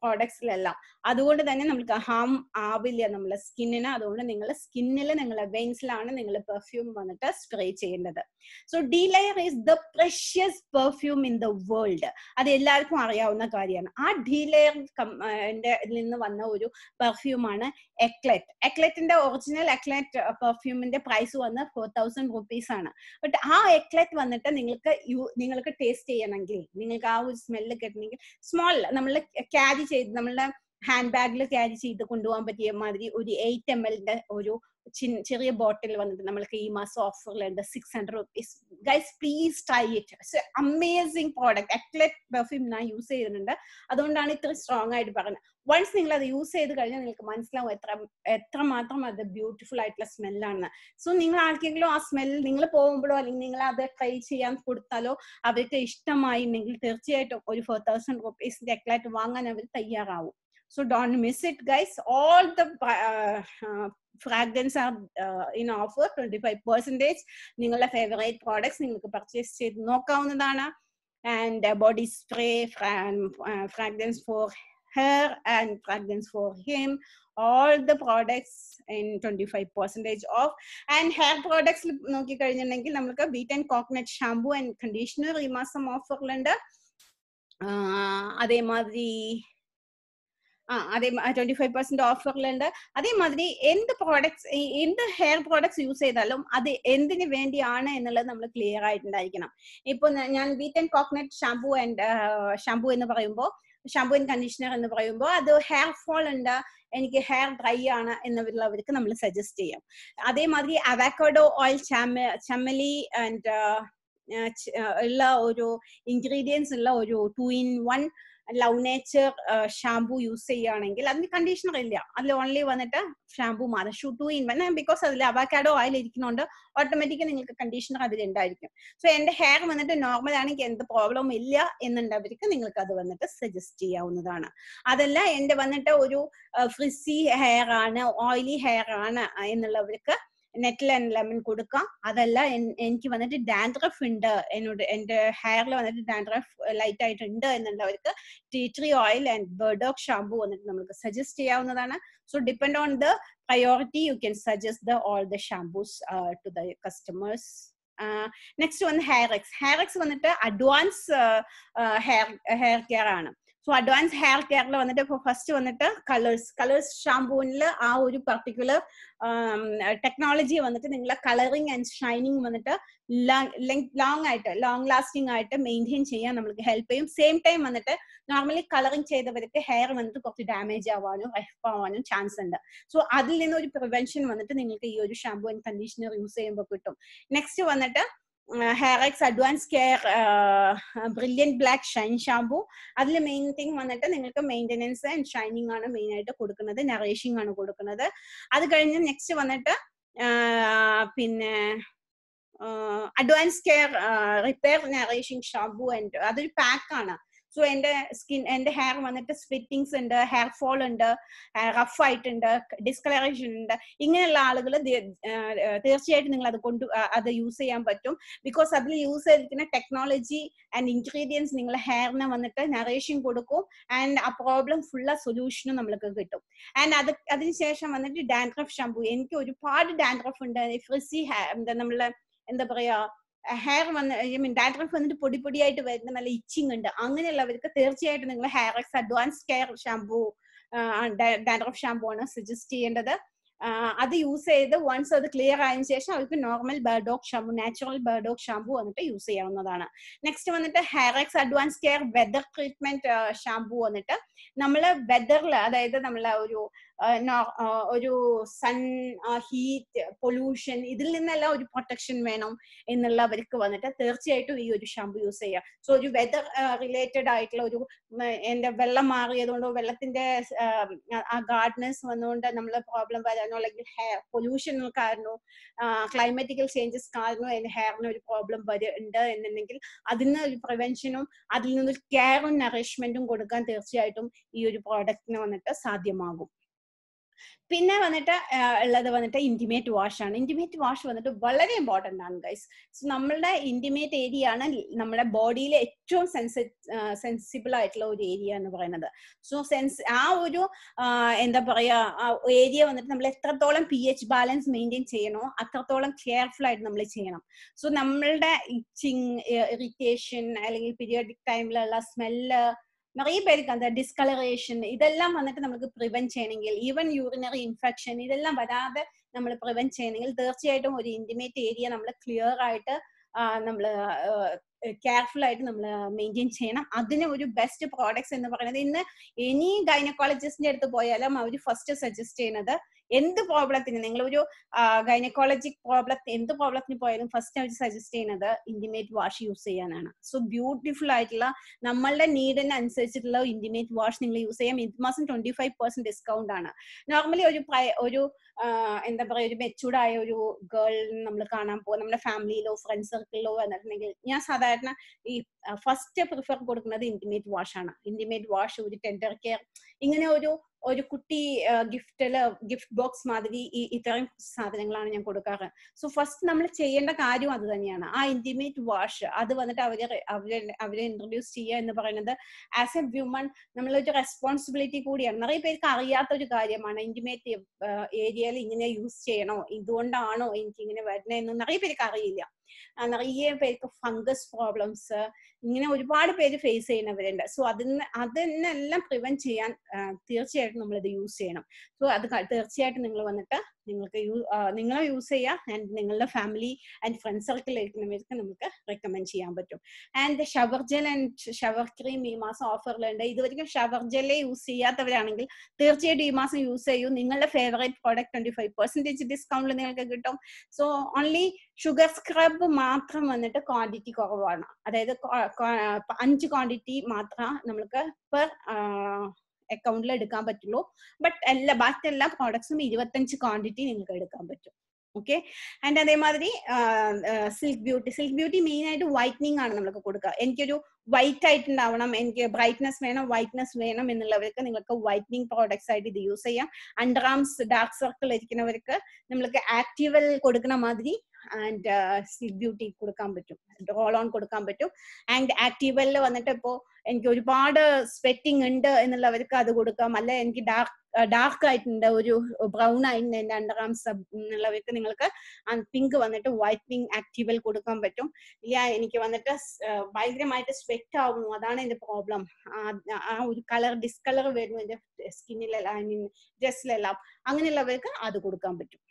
പ്രോഡക്ട്സിലെല്ലാം അതുകൊണ്ട് തന്നെ നമുക്ക് ഹാം ആവില്ല നമ്മുടെ സ്കിന്നിന് അതുകൊണ്ട് നിങ്ങൾ സ്കിന്നിൽ നിങ്ങളെ വെയിൻസിലാണ് നിങ്ങൾ പെർഫ്യൂം വന്നിട്ട് സ്പ്രേ ചെയ്യേണ്ടത് so the is the precious perfume in the world അത് എല്ലാവർക്കും അറിയാവുന്ന കാര്യമാണ് ആ ഡി ലെയർ നിന്ന് വന്ന ഒരു പെർഫ്യൂമാണ് എക്ലെറ്റ് എക്ലെറ്റിന്റെ ഒറിജിനൽ എക്ലെറ്റ് പെർഫ്യൂമിന്റെ പ്രൈസ് വന്ന് ഫോർ തൗസൻഡ് റുപ്പീസ് ആണ് ബട്ട് ആ എക്ലെറ്റ് വന്നിട്ട് നിങ്ങൾക്ക് നിങ്ങൾക്ക് ടേസ്റ്റ് ചെയ്യണമെങ്കിൽ നിങ്ങൾക്ക് ആ ഒരു സ്മെല്ല് കിട്ടണമെങ്കിൽ സ്മോൾ നമ്മൾ ക്യാരി ചെയ്ത് നമ്മളുടെ ഹാൻഡ് ബാഗിൽ ക്യാരി ചെയ്ത് കൊണ്ടുപോകാൻ പറ്റിയ മാതിരി ഒരു എയ്റ്റ് എം എല്ലിന്റെ ഒരു ചെറിയ ബോട്ടിൽ വന്നിട്ട് നമ്മൾക്ക് ഈ മാസം ഓഫറിലുണ്ട് six hundred rupees guys please try it amazing product Eclat perfume ഞാൻ യൂസ് ചെയ്തിട്ടുണ്ട് അതുകൊണ്ടാണ് ഇത്ര സ്ട്രോങ് ആയിട്ട് പറഞ്ഞത് വൺസ് നിങ്ങൾ അത് യൂസ് ചെയ്ത് കഴിഞ്ഞാൽ നിങ്ങൾക്ക് മനസ്സിലാവും എത്ര എത്ര മാത്രം അത് ബ്യൂട്ടിഫുൾ ആയിട്ടുള്ള സ്മെല്ലാണെന്ന് സോ നിങ്ങൾ ആർക്കെങ്കിലും ആ സ്മെൽ നിങ്ങൾ പോകുമ്പോഴോ അല്ലെങ്കിൽ നിങ്ങൾ അത് ട്രൈ ചെയ്യാൻ കൊടുത്താലോ അവർക്ക് ഇഷ്ടമായി നിങ്ങൾ തീർച്ചയായിട്ടും ഒരു ഫോർ തൗസൻഡ് റുപ്പീസിന്റെ അക്ലാറ്റ് വാങ്ങാൻ അവർ തയ്യാറാവും so don't miss it guys all the fragrance are in offer twenty five percentage നിങ്ങളുടെ ഫേവറേറ്റ് പ്രോഡക്ട്സ് നിങ്ങൾക്ക് പർച്ചേസ് ചെയ്ത് നോക്കാവുന്നതാണ് and body spray fragrance for her and fragrance for him all the products in twenty five percentage off and hair പ്രോഡക്ട്സിൽ നോക്കിക്കഴിഞ്ഞിട്ടുണ്ടെങ്കിൽ നമുക്ക് wheat and coconut shampoo and conditioner ഈ മാസം ഓഫറിലുണ്ട് അതേമാതിരി அதே டுவெண்ட்டி ஃபைவ் பர்சன்ட் ஆஃபர்ல ഉണ്ട് അതേമാതിരി എന്ത് പ്രോഡക്ട്സ് എന്ത് ഹെയർ പ്രോഡക്ട്സ് യൂസ് ചെയ്താലും അത് എന്തിനു വേണ്ടിയാണ് എന്നുള്ളത് നമ്മൾ ക്ലിയർ ആയിട്ടുണ്ടായിരിക്കണം ഇപ്പൊ ഞാൻ wheat and coconut shampoo and shampoo എന്ന് പറയുമ്പോൾ ഷാംപു ആൻഡ് കണ്ടീഷണർ എന്ന് പറയുമ്പോൾ അത് ഹെയർ ഫോൾ ഉണ്ട് എനിക്ക് ഹെയർ ഡ്രൈ ആണ് എന്നുള്ളവർക്ക് നമ്മൾ സജസ്റ്റ് ചെയ്യാം അതേമാതിരി അവാക്കോഡോ ഓയിൽ ചമ ചമ്മലി ആൻഡ് ഉള്ള ഒരു ഇൻഗ്രീഡിയൻസ് ഉള്ള ഒരു two in one Love Nature shampoo use ചെയ്യുകയാണെങ്കിൽ അതിന് കണ്ടീഷണർ ഇല്ല അതിൽ ഓൺലി വന്നിട്ട് ഷാംപൂ മാത്രം ഇൻ വൺ ബിക്കോസ് അതിൽ അവാക്കാഡോ ഓയിൽ ഇരിക്കുന്നതുകൊണ്ട് ഓട്ടോമാറ്റിക്കലി നിങ്ങൾക്ക് കണ്ടീഷണർ ഉണ്ടായിരിക്കും സോ എന്റെ ഹെയർ വന്നിട്ട് നോർമൽ ആണെങ്കിൽ എന്ത് പ്രോബ്ലം ഇല്ല എന്നുണ്ടവർക്ക് നിങ്ങൾക്ക് അത് വന്നിട്ട് സജസ്റ്റ് ചെയ്യാവുന്നതാണ് അതല്ല എന്റെ വന്നിട്ട് ഒരു ഫ്രിസി uh, ഹെയർ ആണ് ഓയിലി ഹെയർ ആണ് എന്നുള്ളവർക്ക് നെറ്റിൽ ലെമൺ കൊടുക്കാം അതല്ല എനിക്ക് വന്നിട്ട് ഡാൻഡ്രഫ് ഉണ്ട് എന്നോട് എന്റെ ഹെയറിൽ വന്നിട്ട് ഡാൻഡ്രഫ് ലൈറ്റ് ആയിട്ട് ഉണ്ട് എന്നുള്ളവർക്ക് tea tree oil and burdock shampoo വന്നിട്ട് നമുക്ക് സജസ്റ്റ് ചെയ്യാവുന്നതാണ് so depend on the priority you can suggest the all the shampoos to the customers next വന്ന് ഹെയർ എക്സ് ഹെയർ എക്സ് വന്നിട്ട് അഡ്വാൻസ് ഹെയർ ഹെയർ കെയർ ആണ് സോ അഡ്വാൻസ് ഹെയർ കെയറിൽ വന്നിട്ട് ഇപ്പോൾ ഫസ്റ്റ് വന്നിട്ട് കളേഴ്സ് കളേഴ്സ് ഷാംപൂവിൽ ആ ഒരു പർട്ടിക്കുലർ ടെക്നോളജി വന്നിട്ട് നിങ്ങളെ കളറിങ് ആൻഡ് ഷൈനിങ് വന്നിട്ട് ലോങ് ആയിട്ട് ലോങ് ലാസ്റ്റിംഗ് ആയിട്ട് മെയിൻറ്റെയിൻ ചെയ്യാൻ നമ്മൾക്ക് ഹെൽപ്പ് ചെയ്യും സെയിം ടൈം വന്നിട്ട് നോർമലി കളറിങ് ചെയ്തവർക്ക് ഹെയർ വന്നിട്ട് കുറച്ച് ഡാമേജ് ആവാനും റഫ് ആവാനും ചാൻസ് ഉണ്ട് സോ അതിൽ നിന്ന് ഒരു പ്രിവെൻഷൻ വന്നിട്ട് നിങ്ങൾക്ക് ഈ ഒരു ഷാംപൂ ആൻഡ് കണ്ടീഷണർ യൂസ് ചെയ്യുമ്പോൾ കിട്ടും നെക്സ്റ്റ് വന്നിട്ട് HairX advance care brilliant black shine shampoo അതിൽ മെയിൻ തിങ് വന്നിട്ട് നിങ്ങൾക്ക് മെയിൻ്റനൻസ് ആൻഡ് ഷൈനിങ് ആണ് മെയിൻ ആയിട്ട് കൊടുക്കുന്നത് നറേഷിംഗ് ആണ് കൊടുക്കുന്നത് അത് കഴിഞ്ഞ് നെക്സ്റ്റ് വന്നിട്ട് പിന്നെ advance care repair nourishing shampoo and അതൊരു പാക്കാണ് സോ എന്റെ സ്കിൻ എന്റെ ഹെയർ വന്നിട്ട് സ്പിറ്റിങ്സ് ഉണ്ട് ഹെയർ ഫോൾ ഉണ്ട് റഫ് ആയിട്ടുണ്ട് ഡിസ്കളറേഷൻ ഉണ്ട് ഇങ്ങനെയുള്ള ആളുകൾ തീർച്ചയായിട്ടും നിങ്ങൾ അത് കൊണ്ട് അത് യൂസ് ചെയ്യാൻ പറ്റും ബിക്കോസ് അതിൽ യൂസ് ചെയ്തിരിക്കുന്ന ടെക്നോളജി ആൻഡ് ഇൻഗ്രീഡിയൻസ് നിങ്ങൾ ഹെയറിന് വന്നിട്ട് നറേഷൻ കൊടുക്കും ആൻഡ് ആ പ്രോബ്ലം ഫുള്ള സൊല്യൂഷനും നമ്മൾക്ക് കിട്ടും ആൻഡ് അത് അതിനുശേഷം വന്നിട്ട് ഡാൻഡ്രഫ് ഷാമ്പു എനിക്ക് ഒരുപാട് ഡാൻഡ്രഫ് ഉണ്ട് ഫ്രിസി എന്താ നമ്മളെ എന്താ പറയാ ഹെയർ വന്ന് ഐ മീൻ ഡാൻഡ്രഫ് വന്നിട്ട് പൊടി പൊടിയായിട്ട് വരുന്ന നല്ല ഇച്ചിങ് ഉണ്ട് അങ്ങനെയുള്ളവർക്ക് തീർച്ചയായിട്ടും നിങ്ങൾ hair X advance care shampoo dandruff shampoo ആണ് സജസ്റ്റ് ചെയ്യേണ്ടത് അത് യൂസ് ചെയ്ത് വൺസ് അത് ക്ലിയർ ആയതിനു ശേഷം അവർക്ക് normal burdock shampoo natural burdock shampoo വന്നിട്ട് യൂസ് ചെയ്യാവുന്നതാണ് നെക്സ്റ്റ് വന്നിട്ട് hair X advance care weather treatment shampoo വന്നിട്ട് നമ്മൾ വെദറിൽ അതായത് നമ്മൾ ഒരു ഒരു സൺ ഹീറ്റ് പൊല്യൂഷൻ ഇതിൽ നിന്നെല്ലാം ഒരു പ്രൊട്ടക്ഷൻ വേണം എന്നുള്ളവർക്ക് വന്നിട്ട് തീർച്ചയായിട്ടും ഈ ഒരു ഷാമ്പു യൂസ് ചെയ്യാം സോ ഒരു വെതർ റിലേറ്റഡ് ആയിട്ടുള്ള ഒരു എന്റെ വെള്ളം മാറിയതുകൊണ്ടോ വെള്ളത്തിന്റെ ആ ഗാർഡ്നസ് വന്നുകൊണ്ട് നമ്മൾ പ്രോബ്ലം വരാനോ അല്ലെങ്കിൽ ഹെയർ പൊല്യൂഷൻ കാരണോ ക്ലൈമാറ്റിക്കൽ ചേഞ്ചസ് കാരണോ എന്റെ ഹെയറിന് ഒരു പ്രോബ്ലം ഉണ്ട് എന്നുണ്ടെങ്കിൽ നിന്ന് ഒരു പ്രിവെൻഷനും അതിൽ നിന്നൊരു കെയറും നറിഷ്മെന്റും കൊടുക്കാൻ തീർച്ചയായിട്ടും ഈ ഒരു പ്രോഡക്റ്റിന് വന്നിട്ട് സാധ്യമാകും പിന്നെ വന്നിട്ട് ഉള്ളത് വന്നിട്ട് ഇന്റിമേറ്റ് വാഷ് ആണ് ഇന്റിമേറ്റ് വാഷ് വന്നിട്ട് വളരെ ഇമ്പോർട്ടൻ്റ് ആണ് ഗൈസ് സോ നമ്മളുടെ ഇന്റിമേറ്റ് ഏരിയ ആണ് നമ്മുടെ ബോഡിയിലെ ഏറ്റവും സെൻസി സെൻസിബിൾ ആയിട്ടുള്ള ഒരു ഏരിയ എന്ന് പറയുന്നത് സോ സെൻസ് ആ ഒരു എന്താ ആ ഏരിയ വന്നിട്ട് നമ്മൾ എത്രത്തോളം പി എച്ച് ബാലൻസ് മെയിൻറ്റെയിൻ ചെയ്യണോ അത്രത്തോളം കെയർഫുൾ ആയിട്ട് നമ്മൾ ചെയ്യണം സോ നമ്മളുടെ ഇച്ചിങ് ഇറിറ്റേഷൻ അല്ലെങ്കിൽ പീരിയോഡിക് ടൈമിലുള്ള സ്മെല്ല് നിറയെ പേർക്ക് എന്താ ഡിസ്കളറേഷൻ ഇതെല്ലാം വന്നിട്ട് നമുക്ക് പ്രിവെന്റ് ചെയ്യണമെങ്കിൽ ഈവൻ യൂറിനറി ഇൻഫെക്ഷൻ ഇതെല്ലാം വരാതെ നമ്മൾ പ്രിവെന്റ് ചെയ്യണമെങ്കിൽ തീർച്ചയായിട്ടും ഒരു ഇന്റിമേറ്റ് ഏരിയ നമ്മൾ ക്ലിയർ ആയിട്ട് നമ്മൾ കെയർഫുൾ ആയിട്ട് നമ്മൾ മെയിൻറ്റെയിൻ ചെയ്യണം അതിന് ഒരു ബെസ്റ്റ് പ്രോഡക്ട്സ് എന്ന് പറയുന്നത് ഇന്ന് എനി ഗൈനക്കോളജിസ്റ്റിന്റെ അടുത്ത് പോയാലും അവർ ഫസ്റ്റ് സജസ്റ്റ് ചെയ്യുന്നത് എന്ത് പ്രോബ്ലത്തിന് നിങ്ങൾ ഒരു ഗൈനക്കോളജിക് പ്രോബ്ലത്തിന് എന്ത് പ്രോബ്ലത്തിന് പോയാലും ഫസ്റ്റ് അവർ സജസ്റ്റ് ചെയ്യുന്നത് ഇന്റിമേറ്റ് വാഷ് യൂസ് ചെയ്യാനാണ് സോ ബ്യൂട്ടിഫുൾ ആയിട്ടുള്ള നമ്മളുടെ നീഡിന് അനുസരിച്ചിട്ടുള്ള ഇന്റിമേറ്റ് വാഷ് നിങ്ങൾ യൂസ് ചെയ്യാം ഇത് മാസം ട്വന്റി ഫൈവ് പെർസെന്റ് ഡിസ്കൗണ്ട് ആണ് നോർമലി ഒരു ഒരു എന്താ പറയുക ഒരു മെച്ചൂർഡായ ഒരു ഗേൾ നമ്മൾ കാണാൻ പോകും നമ്മുടെ ഫാമിലിയിലോ ഫ്രണ്ട് സർക്കിളിലോ വന്നിട്ടുണ്ടെങ്കിൽ ഞാൻ സാധാരണ ഈ ഫസ്റ്റ് പ്രിഫർ കൊടുക്കുന്നത് ഇന്റിമേറ്റ് വാഷ് ആണ് ഇന്റിമേറ്റ് വാഷ് ഒരു ടെൻഡർ കെയർ ഇങ്ങനെ ഒരു ഒരു കുട്ടി ഗിഫ്റ്റില് ഗിഫ്റ്റ് ബോക്സ് മാതിരി ഈ ഇത്രയും സാധനങ്ങളാണ് ഞാൻ കൊടുക്കാറ് സോ ഫസ്റ്റ് നമ്മൾ ചെയ്യേണ്ട കാര്യം അത് തന്നെയാണ് ആ ഇന്റിമേറ്റ് വാഷ് അത് വന്നിട്ട് അവരെ അവരെ അവരെ ഇൻട്രൊഡ്യൂസ് ചെയ്യുക എന്ന് പറയുന്നത് ആസ് എ വ്യൂമൺ നമ്മളൊരു റെസ്പോൺസിബിലിറ്റി കൂടിയാണ് നിറയെ പേർക്ക് അറിയാത്ത ഒരു കാര്യമാണ് ഇന്റിമേറ്റ് ഏരിയയിൽ ഇങ്ങനെ യൂസ് ചെയ്യണോ ഇതുകൊണ്ടാണോ എനിക്ക് ഇങ്ങനെ വരണേന്ന് എന്ന് നിറയെ പേർക്ക് അറിയില്ല നിറയെ പേർക്ക് ഫംഗസ് പ്രോബ്ലംസ് ഇങ്ങനെ ഒരുപാട് പേര് ഫേസ് ചെയ്യുന്നവരുണ്ട് സോ അതിന് അതിനെല്ലാം പ്രിവെന്റ് ചെയ്യാൻ തീർച്ചയായിട്ടും നമ്മൾ ഇത് യൂസ് ചെയ്യണം സോ അത് തീർച്ചയായിട്ടും നിങ്ങൾ വന്നിട്ട് നിങ്ങൾക്ക് നിങ്ങളെ നിങ്ങൾ യൂസ് ചെയ്യുക ആൻഡ് നിങ്ങളുടെ ഫാമിലി ആൻഡ് ഫ്രണ്ട് സർക്കിളിലേക്ക് നമുക്ക് റെക്കമെൻഡ് ചെയ്യാൻ പറ്റും and shower gel and shower cream ഈ മാസം ഓഫറിലുണ്ട് ഇതുവരെയും ഷവർ ജെല്ലേ യൂസ് ചെയ്യാത്തവരാണെങ്കിൽ തീർച്ചയായിട്ടും ഈ മാസം യൂസ് ചെയ്യൂ നിങ്ങളുടെ favourite product twenty five percentage discount നിങ്ങൾക്ക് കിട്ടും സോ ഓൺലി ഷുഗർ സ്ക്രബ് മാത്രം വന്നിട്ട് ക്വാണ്ടിറ്റി കുറവാണ് അതായത് അഞ്ച് ക്വാണ്ടിറ്റി മാത്രം നമ്മൾക്ക് പെർ അക്കൗണ്ടിൽ എടുക്കാൻ പറ്റുള്ളൂ ബട്ട് എല്ലാ ബാക്കി എല്ലാ പ്രോഡക്ട്സും ഇരുപത്തഞ്ച് ക്വാണ്ടിറ്റി നിങ്ങൾക്ക് എടുക്കാൻ പറ്റും ഓക്കെ ആൻഡ് അതേമാതിരി silk beauty silk beauty main ആയിട്ട് വൈറ്റനിങ് ആണ് നമ്മൾക്ക് കൊടുക്കുക എനിക്കൊരു വൈറ്റ് ആയിട്ട് ഉണ്ടാവണം എനിക്ക് ബ്രൈറ്റ്നസ് വേണം വൈറ്റ്നസ് വേണം എന്നുള്ളവർക്ക് നിങ്ങൾക്ക് വൈറ്റനിങ് പ്രോഡക്ട്സ് ആയിട്ട് ഇത് യൂസ് ചെയ്യാം അണ്ടർ ആംസ് ഡാർക്ക് സർക്കിൾ ഇരിക്കുന്നവർക്ക് നമ്മൾക്ക് ആക്റ്റീവൽ കൊടുക്കുന്ന മാതിരി ആൻഡ് ബ്യൂട്ടി uh, കൊടുക്കാൻ പറ്റും ഓൺ കൊടുക്കാൻ പറ്റും ആൻഡ് ആക്റ്റീവ് വന്നിട്ട് ഇപ്പോൾ എനിക്ക് ഒരുപാട് സ്വെറ്റിംഗ് ഉണ്ട് എന്നുള്ളവർക്ക് അത് കൊടുക്കാം അല്ലെ എനിക്ക് ഡാർക്ക് ഡാർക്ക് uh, ആയിട്ടുണ്ട് ഒരു ബ്രൗൺ ആയിട്ടുണ്ട് എൻ്റെ അണ്ടർ ആംസ് എന്നുള്ളവർക്ക് നിങ്ങൾക്ക് പിങ്ക് വന്നിട്ട് വൈറ്റനിങ് ആക്റ്റീവൽ കൊടുക്കാൻ പറ്റും ഇല്ല എനിക്ക് വന്നിട്ട് uh, ഭയങ്കരമായിട്ട് സ്വെറ്റ് ആവുന്നു അതാണ് എൻ്റെ പ്രോബ്ലം ആ ഒരു കളർ ഡിസ്കളർ വരുന്നു എൻ്റെ സ്കിന്നിലെല്ലാം ഐ മീൻ ഡ്രസ്സിലെല്ലാം അങ്ങനെയുള്ളവർക്ക് അത് കൊടുക്കാൻ പറ്റും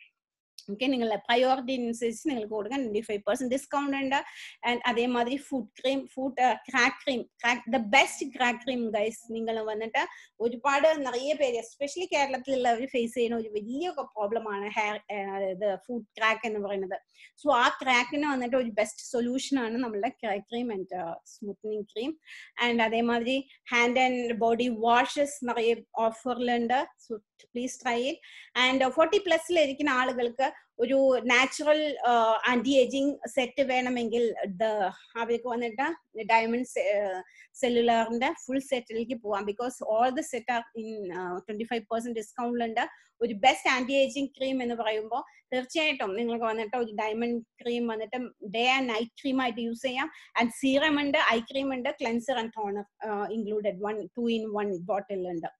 ഓക്കെ നിങ്ങൾ പ്രയോറിറ്റി അനുസരിച്ച് നിങ്ങൾക്ക് കൊടുക്കാൻ ട്വന്റി ഫൈവ് പെർസെന്റ് ഡിസ്കൗണ്ട് ഉണ്ട് ആൻഡ് അതേമാതിരി foot cream foot crack cream crack the best crack cream guys നിങ്ങൾ വന്നിട്ട് ഒരുപാട് നിറയെ പേര് എസ്പെഷ്യലി കേരളത്തിലുള്ളവർ ഫേസ് ചെയ്യുന്ന ഒരു വലിയ പ്രോബ്ലമാണ് ഹെയർ ഇത് ഫുഡ് ക്രാക്ക് എന്ന് പറയുന്നത് സോ ആ ക്രാക്കിന് വന്നിട്ട് ഒരു ബെസ്റ്റ് സൊല്യൂഷൻ ആണ് നമ്മളുടെ crack cream and smoothening cream and അതേമാതിരി ഹാൻഡ് ആൻഡ് ബോഡി വാഷസ് നിറയെ ഓഫറിലുണ്ട് so best please try it and forty പ്ലസ്സിൽ ഇരിക്കുന്ന ആളുകൾക്ക് ഒരു നാച്ചുറൽ ആന്റി ഏജിങ് സെറ്റ് വേണമെങ്കിൽ അവർക്ക് വന്നിട്ട് ഡയമണ്ട് സെല്ലുലാറിന്റെ ഫുൾ സെറ്റിലേക്ക് പോവാം because all the set are in twenty five percent ഡിസ്കൗണ്ടിലുണ്ട് ഒരു ബെസ്റ്റ് ആന്റി ഏജിങ് ക്രീം എന്ന് പറയുമ്പോൾ തീർച്ചയായിട്ടും നിങ്ങൾക്ക് വന്നിട്ട് ഒരു ഡയമണ്ട് ക്രീം വന്നിട്ട് ഡേ ആൻഡ് നൈറ്റ് ക്രീം ആയിട്ട് യൂസ് ചെയ്യാം ആൻഡ് സീറം ഉണ്ട് ഐ ക്രീം ഉണ്ട് cleanser and toner included one two in one bottle ഉണ്ട്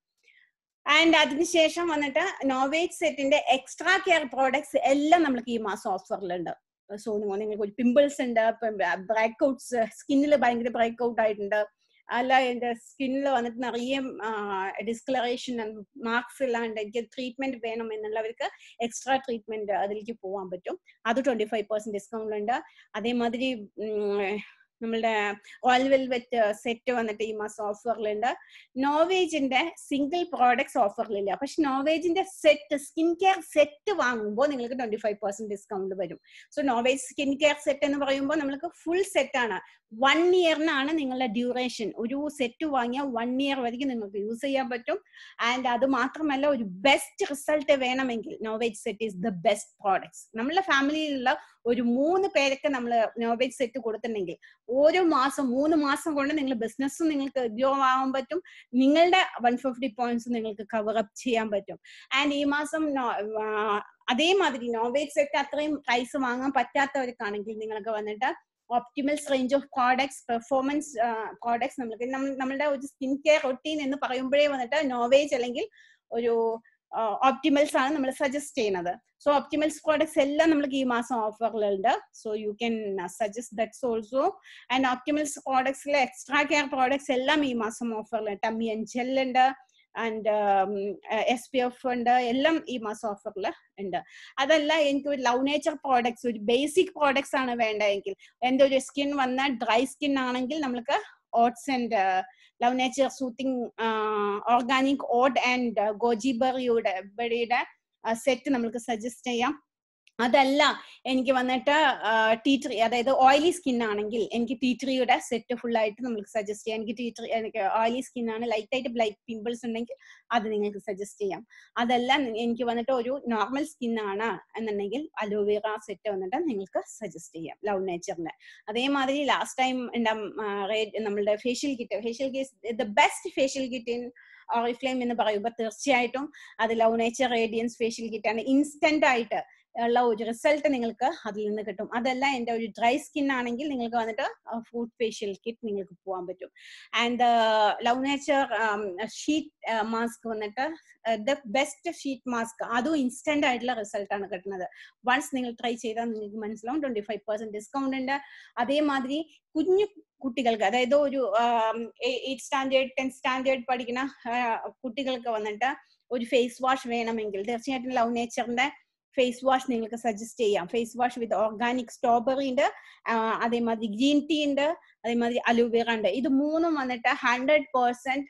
ആൻഡ് അതിനുശേഷം വന്നിട്ട് നോവേജ് സെറ്റിന്റെ എക്സ്ട്രാ കെയർ പ്രോഡക്ട്സ് എല്ലാം നമ്മൾക്ക് ഈ മാസം ഓഫറിലുണ്ട് സോ നിങ്ങൾക്ക് ഒരു പിമ്പിൾസ് ഉണ്ട് ബ്രേക്ക് ഔട്ട്സ് സ്കിന്നിൽ ഭയങ്കര ബ്രേക്ക് ഔട്ട് ആയിട്ടുണ്ട് അല്ല എന്റെ സ്കിന്നിൽ വന്നിട്ട് നിറയെ ഡിസ്കളറേഷൻ മാർക്സ് ഇല്ലാണ്ട് എനിക്ക് ട്രീറ്റ്മെന്റ് വേണം എന്നുള്ളവർക്ക് എക്സ്ട്രാ ട്രീറ്റ്മെന്റ് അതിലേക്ക് പോകാൻ പറ്റും അത് ട്വന്റി ഫൈവ് പെർസെന്റ് ഡിസ്കൗണ്ട് ഉണ്ട് അതേമാതിരി നമ്മളുടെ ഓയിൽ വെൽവെറ്റ് സെറ്റ് വന്നിട്ട് ഈ മാസം ഓഫറിലുണ്ട് നോവേജിന്റെ സിംഗിൾ പ്രോഡക്ട്സ് ഓഫറിലില്ല പക്ഷെ നോവേജിന്റെ സെറ്റ് സ്കിൻ കെയർ സെറ്റ് വാങ്ങുമ്പോൾ നിങ്ങൾക്ക് ട്വന്റി ഫൈവ് പെർസെന്റ് ഡിസ്കൗണ്ട് വരും so Novage skin care set എന്ന് പറയുമ്പോൾ നമ്മൾക്ക് ഫുൾ സെറ്റാണ് വൺ ഇയറിനാണ് നിങ്ങളുടെ ഡ്യൂറേഷൻ ഒരു സെറ്റ് വാങ്ങിയാൽ വൺ ഇയർ വരെയും നിങ്ങൾക്ക് യൂസ് ചെയ്യാൻ പറ്റും ആൻഡ് അത് മാത്രമല്ല ഒരു ബെസ്റ്റ് റിസൾട്ട് വേണമെങ്കിൽ Novage set is the best products നമ്മളുടെ ഫാമിലിയിലുള്ള ഒരു മൂന്ന് പേരൊക്കെ നമ്മൾ നോവേജ് സെറ്റ് കൊടുത്തിട്ടുണ്ടെങ്കിൽ ഓരോ മാസം മൂന്ന് മാസം കൊണ്ട് നിങ്ങൾ ബിസിനസ് നിങ്ങൾക്ക് ഗ്രോ ആവാൻ പറ്റും നിങ്ങളുടെ വൺ ഫിഫ്റ്റി പോയിന്റ്സ് നിങ്ങൾക്ക് കവർ അപ്പ് ചെയ്യാൻ പറ്റും ആൻഡ് ഈ മാസം അതേമാതിരി നോവേജ് സെറ്റ് അത്രയും പ്രൈസ് വാങ്ങാൻ പറ്റാത്തവർക്കാണെങ്കിൽ നിങ്ങൾക്ക് വന്നിട്ട് Optimals range of products performance products നമ്മൾക്ക് നമ്മളുടെ ഒരു സ്കിൻ കെയർ റൊട്ടീൻ എന്ന് പറയുമ്പോഴേ വന്നിട്ട് നോവേജ് അല്ലെങ്കിൽ ഒരു ഓപ്റ്റിമൽസ് ആണ് നമ്മൾ സജസ്റ്റ് ചെയ്യുന്നത് സോ ഓപ്റ്റിമൽസ് പ്രോഡക്ട്സ് എല്ലാം നമ്മൾക്ക് ഈ മാസം ഓഫറിലുണ്ട് so you can suggest that's also and Optimals പ്രോഡക്ട്സിലെ എക്സ്ട്രാ കെയർ പ്രോഡക്ട്സ് എല്ലാം ഈ മാസം ഓഫറിൽ ടമ്മി ആൻഡ് ജെൽ ഉണ്ട് ആൻഡ് എസ് പി എഫ് ഉണ്ട് എല്ലാം ഈ മാസം ഓഫറിൽ ഉണ്ട് അതല്ല എനിക്ക് ഒരു ലവ് നേച്ചർ പ്രോഡക്ട്സ് ഒരു ബേസിക് പ്രോഡക്ട്സ് ആണ് വേണ്ടതെങ്കിൽ എന്തൊരു ഒരു സ്കിൻ വന്നാൽ ഡ്രൈ സ്കിൻ ആണെങ്കിൽ നമുക്ക് oats and Love Nature soothing organic oat and goji ബറിയുടെ ബെറിയുടെ സെറ്റ് നമുക്ക് സജസ്റ്റ് ചെയ്യാം അതല്ല എനിക്ക് വന്നിട്ട് ടീ ട്രീ അതായത് ഓയിലി സ്കിൻ ആണെങ്കിൽ എനിക്ക് ടീ ട്രീയുടെ സെറ്റ് ഫുൾ ആയിട്ട് നമുക്ക് സജസ്റ്റ് ചെയ്യാം എനിക്ക് ടീ ട്രീ എനിക്ക് ഓയിലി സ്കിൻ ആണ് ലൈറ്റ് ആയിട്ട് ബ്ലൈക്ക് പിമ്പിൾസ് ഉണ്ടെങ്കിൽ അത് നിങ്ങൾക്ക് സജസ്റ്റ് ചെയ്യാം അതല്ല എനിക്ക് വന്നിട്ട് ഒരു നോർമൽ സ്കിൻ ആണ് എന്നുണ്ടെങ്കിൽ അലോവേറ സെറ്റ് വന്നിട്ട് നിങ്ങൾക്ക് സജസ്റ്റ് ചെയ്യാം ലവ് നേച്ചറിന്റെ അതേമാതിരി ലാസ്റ്റ് ടൈം എൻ്റെ നമ്മളുടെ facial kit facial kit the best facial kit in Oriflame എന്ന് പറയുമ്പോൾ തീർച്ചയായിട്ടും അത് Love Nature radiance facial kit ആണ് ഇൻസ്റ്റന്റ് ആയിട്ട് ഉള്ള ഒരു റിസൾട്ട് നിങ്ങൾക്ക് അതിൽ നിന്ന് കിട്ടും അതല്ല എൻ്റെ ഒരു ഡ്രൈ സ്കിൻ ആണെങ്കിൽ നിങ്ങൾക്ക് വന്നിട്ട് ഫുഡ് ഫേഷ്യൽ കിറ്റ് നിങ്ങൾക്ക് പോകാൻ പറ്റും and Love Nature sheet mask വന്നിട്ട് ദ ബെസ്റ്റ് ഷീറ്റ് മാസ്ക് അതും ഇൻസ്റ്റന്റ് ആയിട്ടുള്ള റിസൾട്ട് ആണ് കിട്ടുന്നത് വൺസ് നിങ്ങൾ ട്രൈ ചെയ്താൽ നിങ്ങൾക്ക് മനസ്സിലാവും ട്വന്റി ഫൈവ് പെർസെന്റ് ഡിസ്കൗണ്ട് ഉണ്ട് അതേമാതിരി കുഞ്ഞു കുട്ടികൾക്ക് അതായത് ഒരു എയ്റ്റ് സ്റ്റാൻഡേർഡ് ടെൻത് സ്റ്റാൻഡേർഡ് പഠിക്കുന്ന uh, കുട്ടികൾക്ക് വന്നിട്ട് ഒരു ഫേസ് വാഷ് വേണമെങ്കിൽ തീർച്ചയായിട്ടും ലവ് നേച്ചറിന്റെ ഫേസ് വാഷ് നിങ്ങൾക്ക് സജസ്റ്റ് ചെയ്യാം face wash with organic strawberry ഉണ്ട് അതേമാതിരി ഗ്രീൻ ടീ ഉണ്ട് അതേമാതിരി അലോവേറ ഉണ്ട് ഇത് മൂന്നും വന്നിട്ട് ഹൺഡ്രഡ് പേഴ്സെന്റ്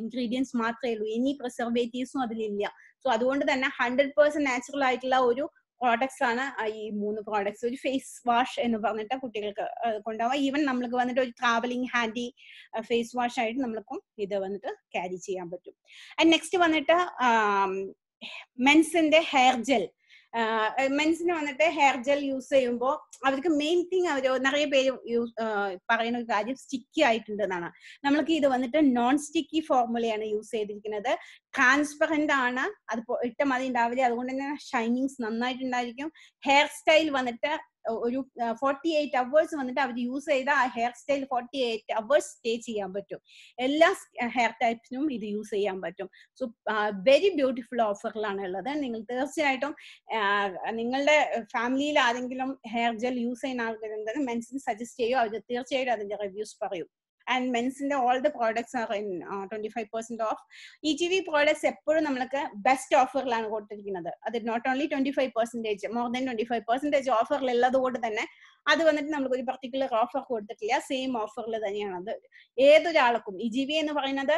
ഇൻഗ്രീഡിയൻസ് മാത്രമേ ഉള്ളൂ ഇനി പ്രിസർവേറ്റീവ്സും അതിലില്ല സോ അതുകൊണ്ട് തന്നെ ഹൺഡ്രഡ് പേഴ്സെന്റ് നാച്ചുറൽ ആയിട്ടുള്ള ഒരു പ്രോഡക്ട്സ് ആണ് ഈ മൂന്ന് പ്രോഡക്ട്സ് ഒരു ഫേസ് വാഷ് എന്ന് പറഞ്ഞിട്ട് കുട്ടികൾക്ക് കൊണ്ടുപോകാം ഈവൻ നമ്മൾക്ക് വന്നിട്ട് ഒരു ട്രാവലിംഗ് ഹാൻഡി ഫേസ് വാഷ് ആയിട്ട് നമ്മൾക്കും ഇത് വന്നിട്ട് ക്യാരി ചെയ്യാൻ പറ്റും ആൻഡ് നെക്സ്റ്റ് വന്നിട്ട് മെൻസിന്റെ ഹെയർ ജെൽ മെൻസിന് വന്നിട്ട് ഹെയർ ജെൽ യൂസ് ചെയ്യുമ്പോൾ അവർക്ക് മെയിൻ തിങ് അവർ നിറയെ പേര് യൂസ് പറയുന്ന ഒരു കാര്യം സ്റ്റിക്കി ആയിട്ടുണ്ട് എന്നാണ് നമ്മൾക്ക് ഇത് വന്നിട്ട് നോൺ സ്റ്റിക്കി ഫോർമുലയാണ് യൂസ് ചെയ്തിരിക്കുന്നത് ട്രാൻസ്പെറന്റ് ആണ് അത് ഇട്ട മതി ഉണ്ടാവില്ല അതുകൊണ്ട് തന്നെ ഷൈനിങ്സ് നന്നായിട്ടുണ്ടായിരിക്കും ഹെയർ സ്റ്റൈൽ വന്നിട്ട് ഒരു ഫോർട്ടി എയ്റ്റ് അവേഴ്സ് വന്നിട്ട് അവർ യൂസ് ചെയ്ത ആ hair style forty eight hours stay ചെയ്യാൻ പറ്റും എല്ലാ ഹെയർ ടൈപ്സിനും ഇത് യൂസ് ചെയ്യാൻ പറ്റും സോ വെരി ബ്യൂട്ടിഫുൾ ഓഫറിലാണ് ഉള്ളത് നിങ്ങൾ തീർച്ചയായിട്ടും നിങ്ങളുടെ ഫാമിലിയിൽ ആരെങ്കിലും ഹെയർ ജെൽ യൂസ് ചെയ്യുന്ന ആൾക്കാരുണ്ടെങ്കിൽ മെൻസിന് സജസ്റ്റ് ചെയ്യൂ അവർ തീർച്ചയായിട്ടും അതിന്റെ റിവ്യൂസ് പറയും ആൻഡ് മെൻസിന്റെ all the products are in twenty five percent off E G V products എപ്പോഴും നമ്മൾക്ക് ബെസ്റ്റ് ഓഫറിലാണ് കൊടുത്തിരിക്കുന്നത് അത് not only twenty five percentage more than twenty five percentage ഓഫറിൽ ഉള്ളത് കൊണ്ട് തന്നെ അത് വന്നിട്ട് നമുക്ക് ഒരു പർട്ടിക്കുലർ ഓഫർ കൊടുത്തിട്ടില്ല സെയിം ഓഫറിൽ തന്നെയാണ് അത് ഏതൊരാൾക്കും ഇ ജി വി എന്ന് പറയുന്നത്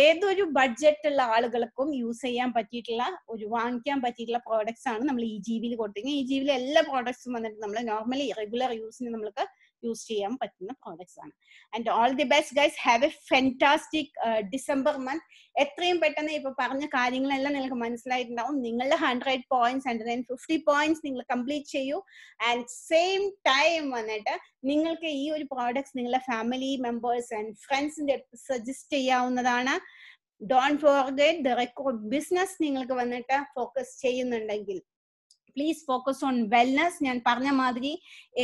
ഏതൊരു ബഡ്ജറ്റ് ഉള്ള ആളുകൾക്കും യൂസ് ചെയ്യാൻ പറ്റിയിട്ടുള്ള ഒരു വാങ്ങിക്കാൻ പറ്റിയിട്ടുള്ള പ്രോഡക്ട്സ് ആണ് നമ്മൾ ഇ ജി വിയിൽ കൊടുത്തിരിക്കുന്നത് ഇ ജി വിയിലെ എല്ലാ പ്രോഡക്ട്സും വന്നിട്ട് നമ്മൾ നോർമലി റെഗുലർ യൂസിന് നമ്മൾക്ക് യൂസ് ചെയ്യാൻ പറ്റുന്ന പ്രോഡക്ട്സ് ആണ് and all the best guys have a fantastic December month എത്രയും പെട്ടെന്ന് ഇപ്പൊ പറഞ്ഞ കാര്യങ്ങളെല്ലാം നിങ്ങൾക്ക് മനസ്സിലായിട്ടുണ്ടാവും നിങ്ങളുടെ hundred points hundred and fifty points നിങ്ങൾ കംപ്ലീറ്റ് ചെയ്യൂ ആൻഡ് സെയിം ടൈം വന്നിട്ട് നിങ്ങൾക്ക് ഈ ഒരു പ്രോഡക്ട്സ് നിങ്ങളുടെ ഫാമിലി മെമ്പേഴ്സ് ആൻഡ് ഫ്രണ്ട്സിന്റെ അടുത്ത് സജസ്റ്റ് ചെയ്യാവുന്നതാണ് don't forget the record business നിങ്ങൾക്ക് വന്നിട്ട് ഫോക്കസ് ചെയ്യുന്നുണ്ടെങ്കിൽ പ്ലീസ് ഫോക്കസ് ഓൺ വെൽനസ് ഞാൻ പറഞ്ഞ മാതിരി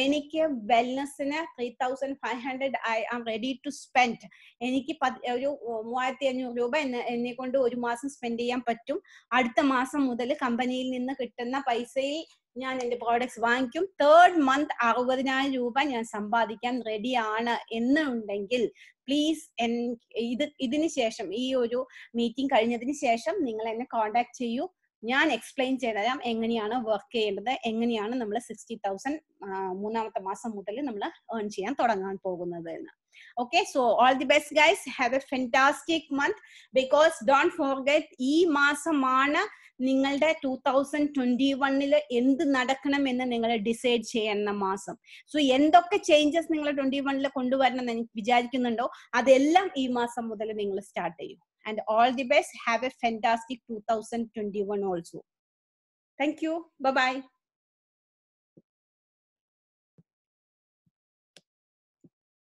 എനിക്ക് വെൽനസിന് three thousand five hundred I am ready to spend എനിക്ക് ഒരു മൂവായിരത്തി അഞ്ഞൂറ് രൂപ എന്നെ കൊണ്ട് ഒരു മാസം സ്പെൻഡ് ചെയ്യാൻ പറ്റും അടുത്ത മാസം മുതൽ കമ്പനിയിൽ നിന്ന് കിട്ടുന്ന പൈസയിൽ ഞാൻ എന്റെ പ്രോഡക്ട്സ് വാങ്ങിക്കും തേർഡ് മന്ത് അറുപതിനായിരം രൂപ ഞാൻ സമ്പാദിക്കാൻ റെഡിയാണ് എന്നുണ്ടെങ്കിൽ പ്ലീസ് ഇത് ഇതിന് ശേഷം ഈ ഒരു മീറ്റിംഗ് കഴിഞ്ഞതിന് ശേഷം നിങ്ങൾ എന്നെ കോണ്ടാക്ട് ചെയ്യൂ ഞാൻ എക്സ്പ്ലെയിൻ ചെയ്തുതരാം എങ്ങനെയാണ് വർക്ക് ചെയ്യേണ്ടത് എങ്ങനെയാണ് നമ്മൾ സിക്സ്റ്റി തൗസൻഡ് മൂന്നാമത്തെ മാസം മുതൽ നമ്മൾ ഏൺ ചെയ്യാൻ തുടങ്ങാൻ പോകുന്നത് എന്ന് okay so all the best guys have a fantastic month because don't forget ഈ മാസമാണ് നിങ്ങളുടെ ടു തൗസൻഡ് ട്വന്റി വണ്ണിൽ എന്ത് നടക്കണം എന്ന് നിങ്ങൾ ഡിസൈഡ് ചെയ്യുന്ന മാസം സോ എന്തൊക്കെ ചേഞ്ചസ് നിങ്ങൾ ട്വന്റി വണ്ണിൽ കൊണ്ടുവരണം എന്ന് എനിക്ക് വിചാരിക്കുന്നുണ്ടോ അതെല്ലാം ഈ മാസം മുതൽ നിങ്ങൾ സ്റ്റാർട്ട് ചെയ്യും and all the best. Have a fantastic 2021 also. Thank you. Bye-bye.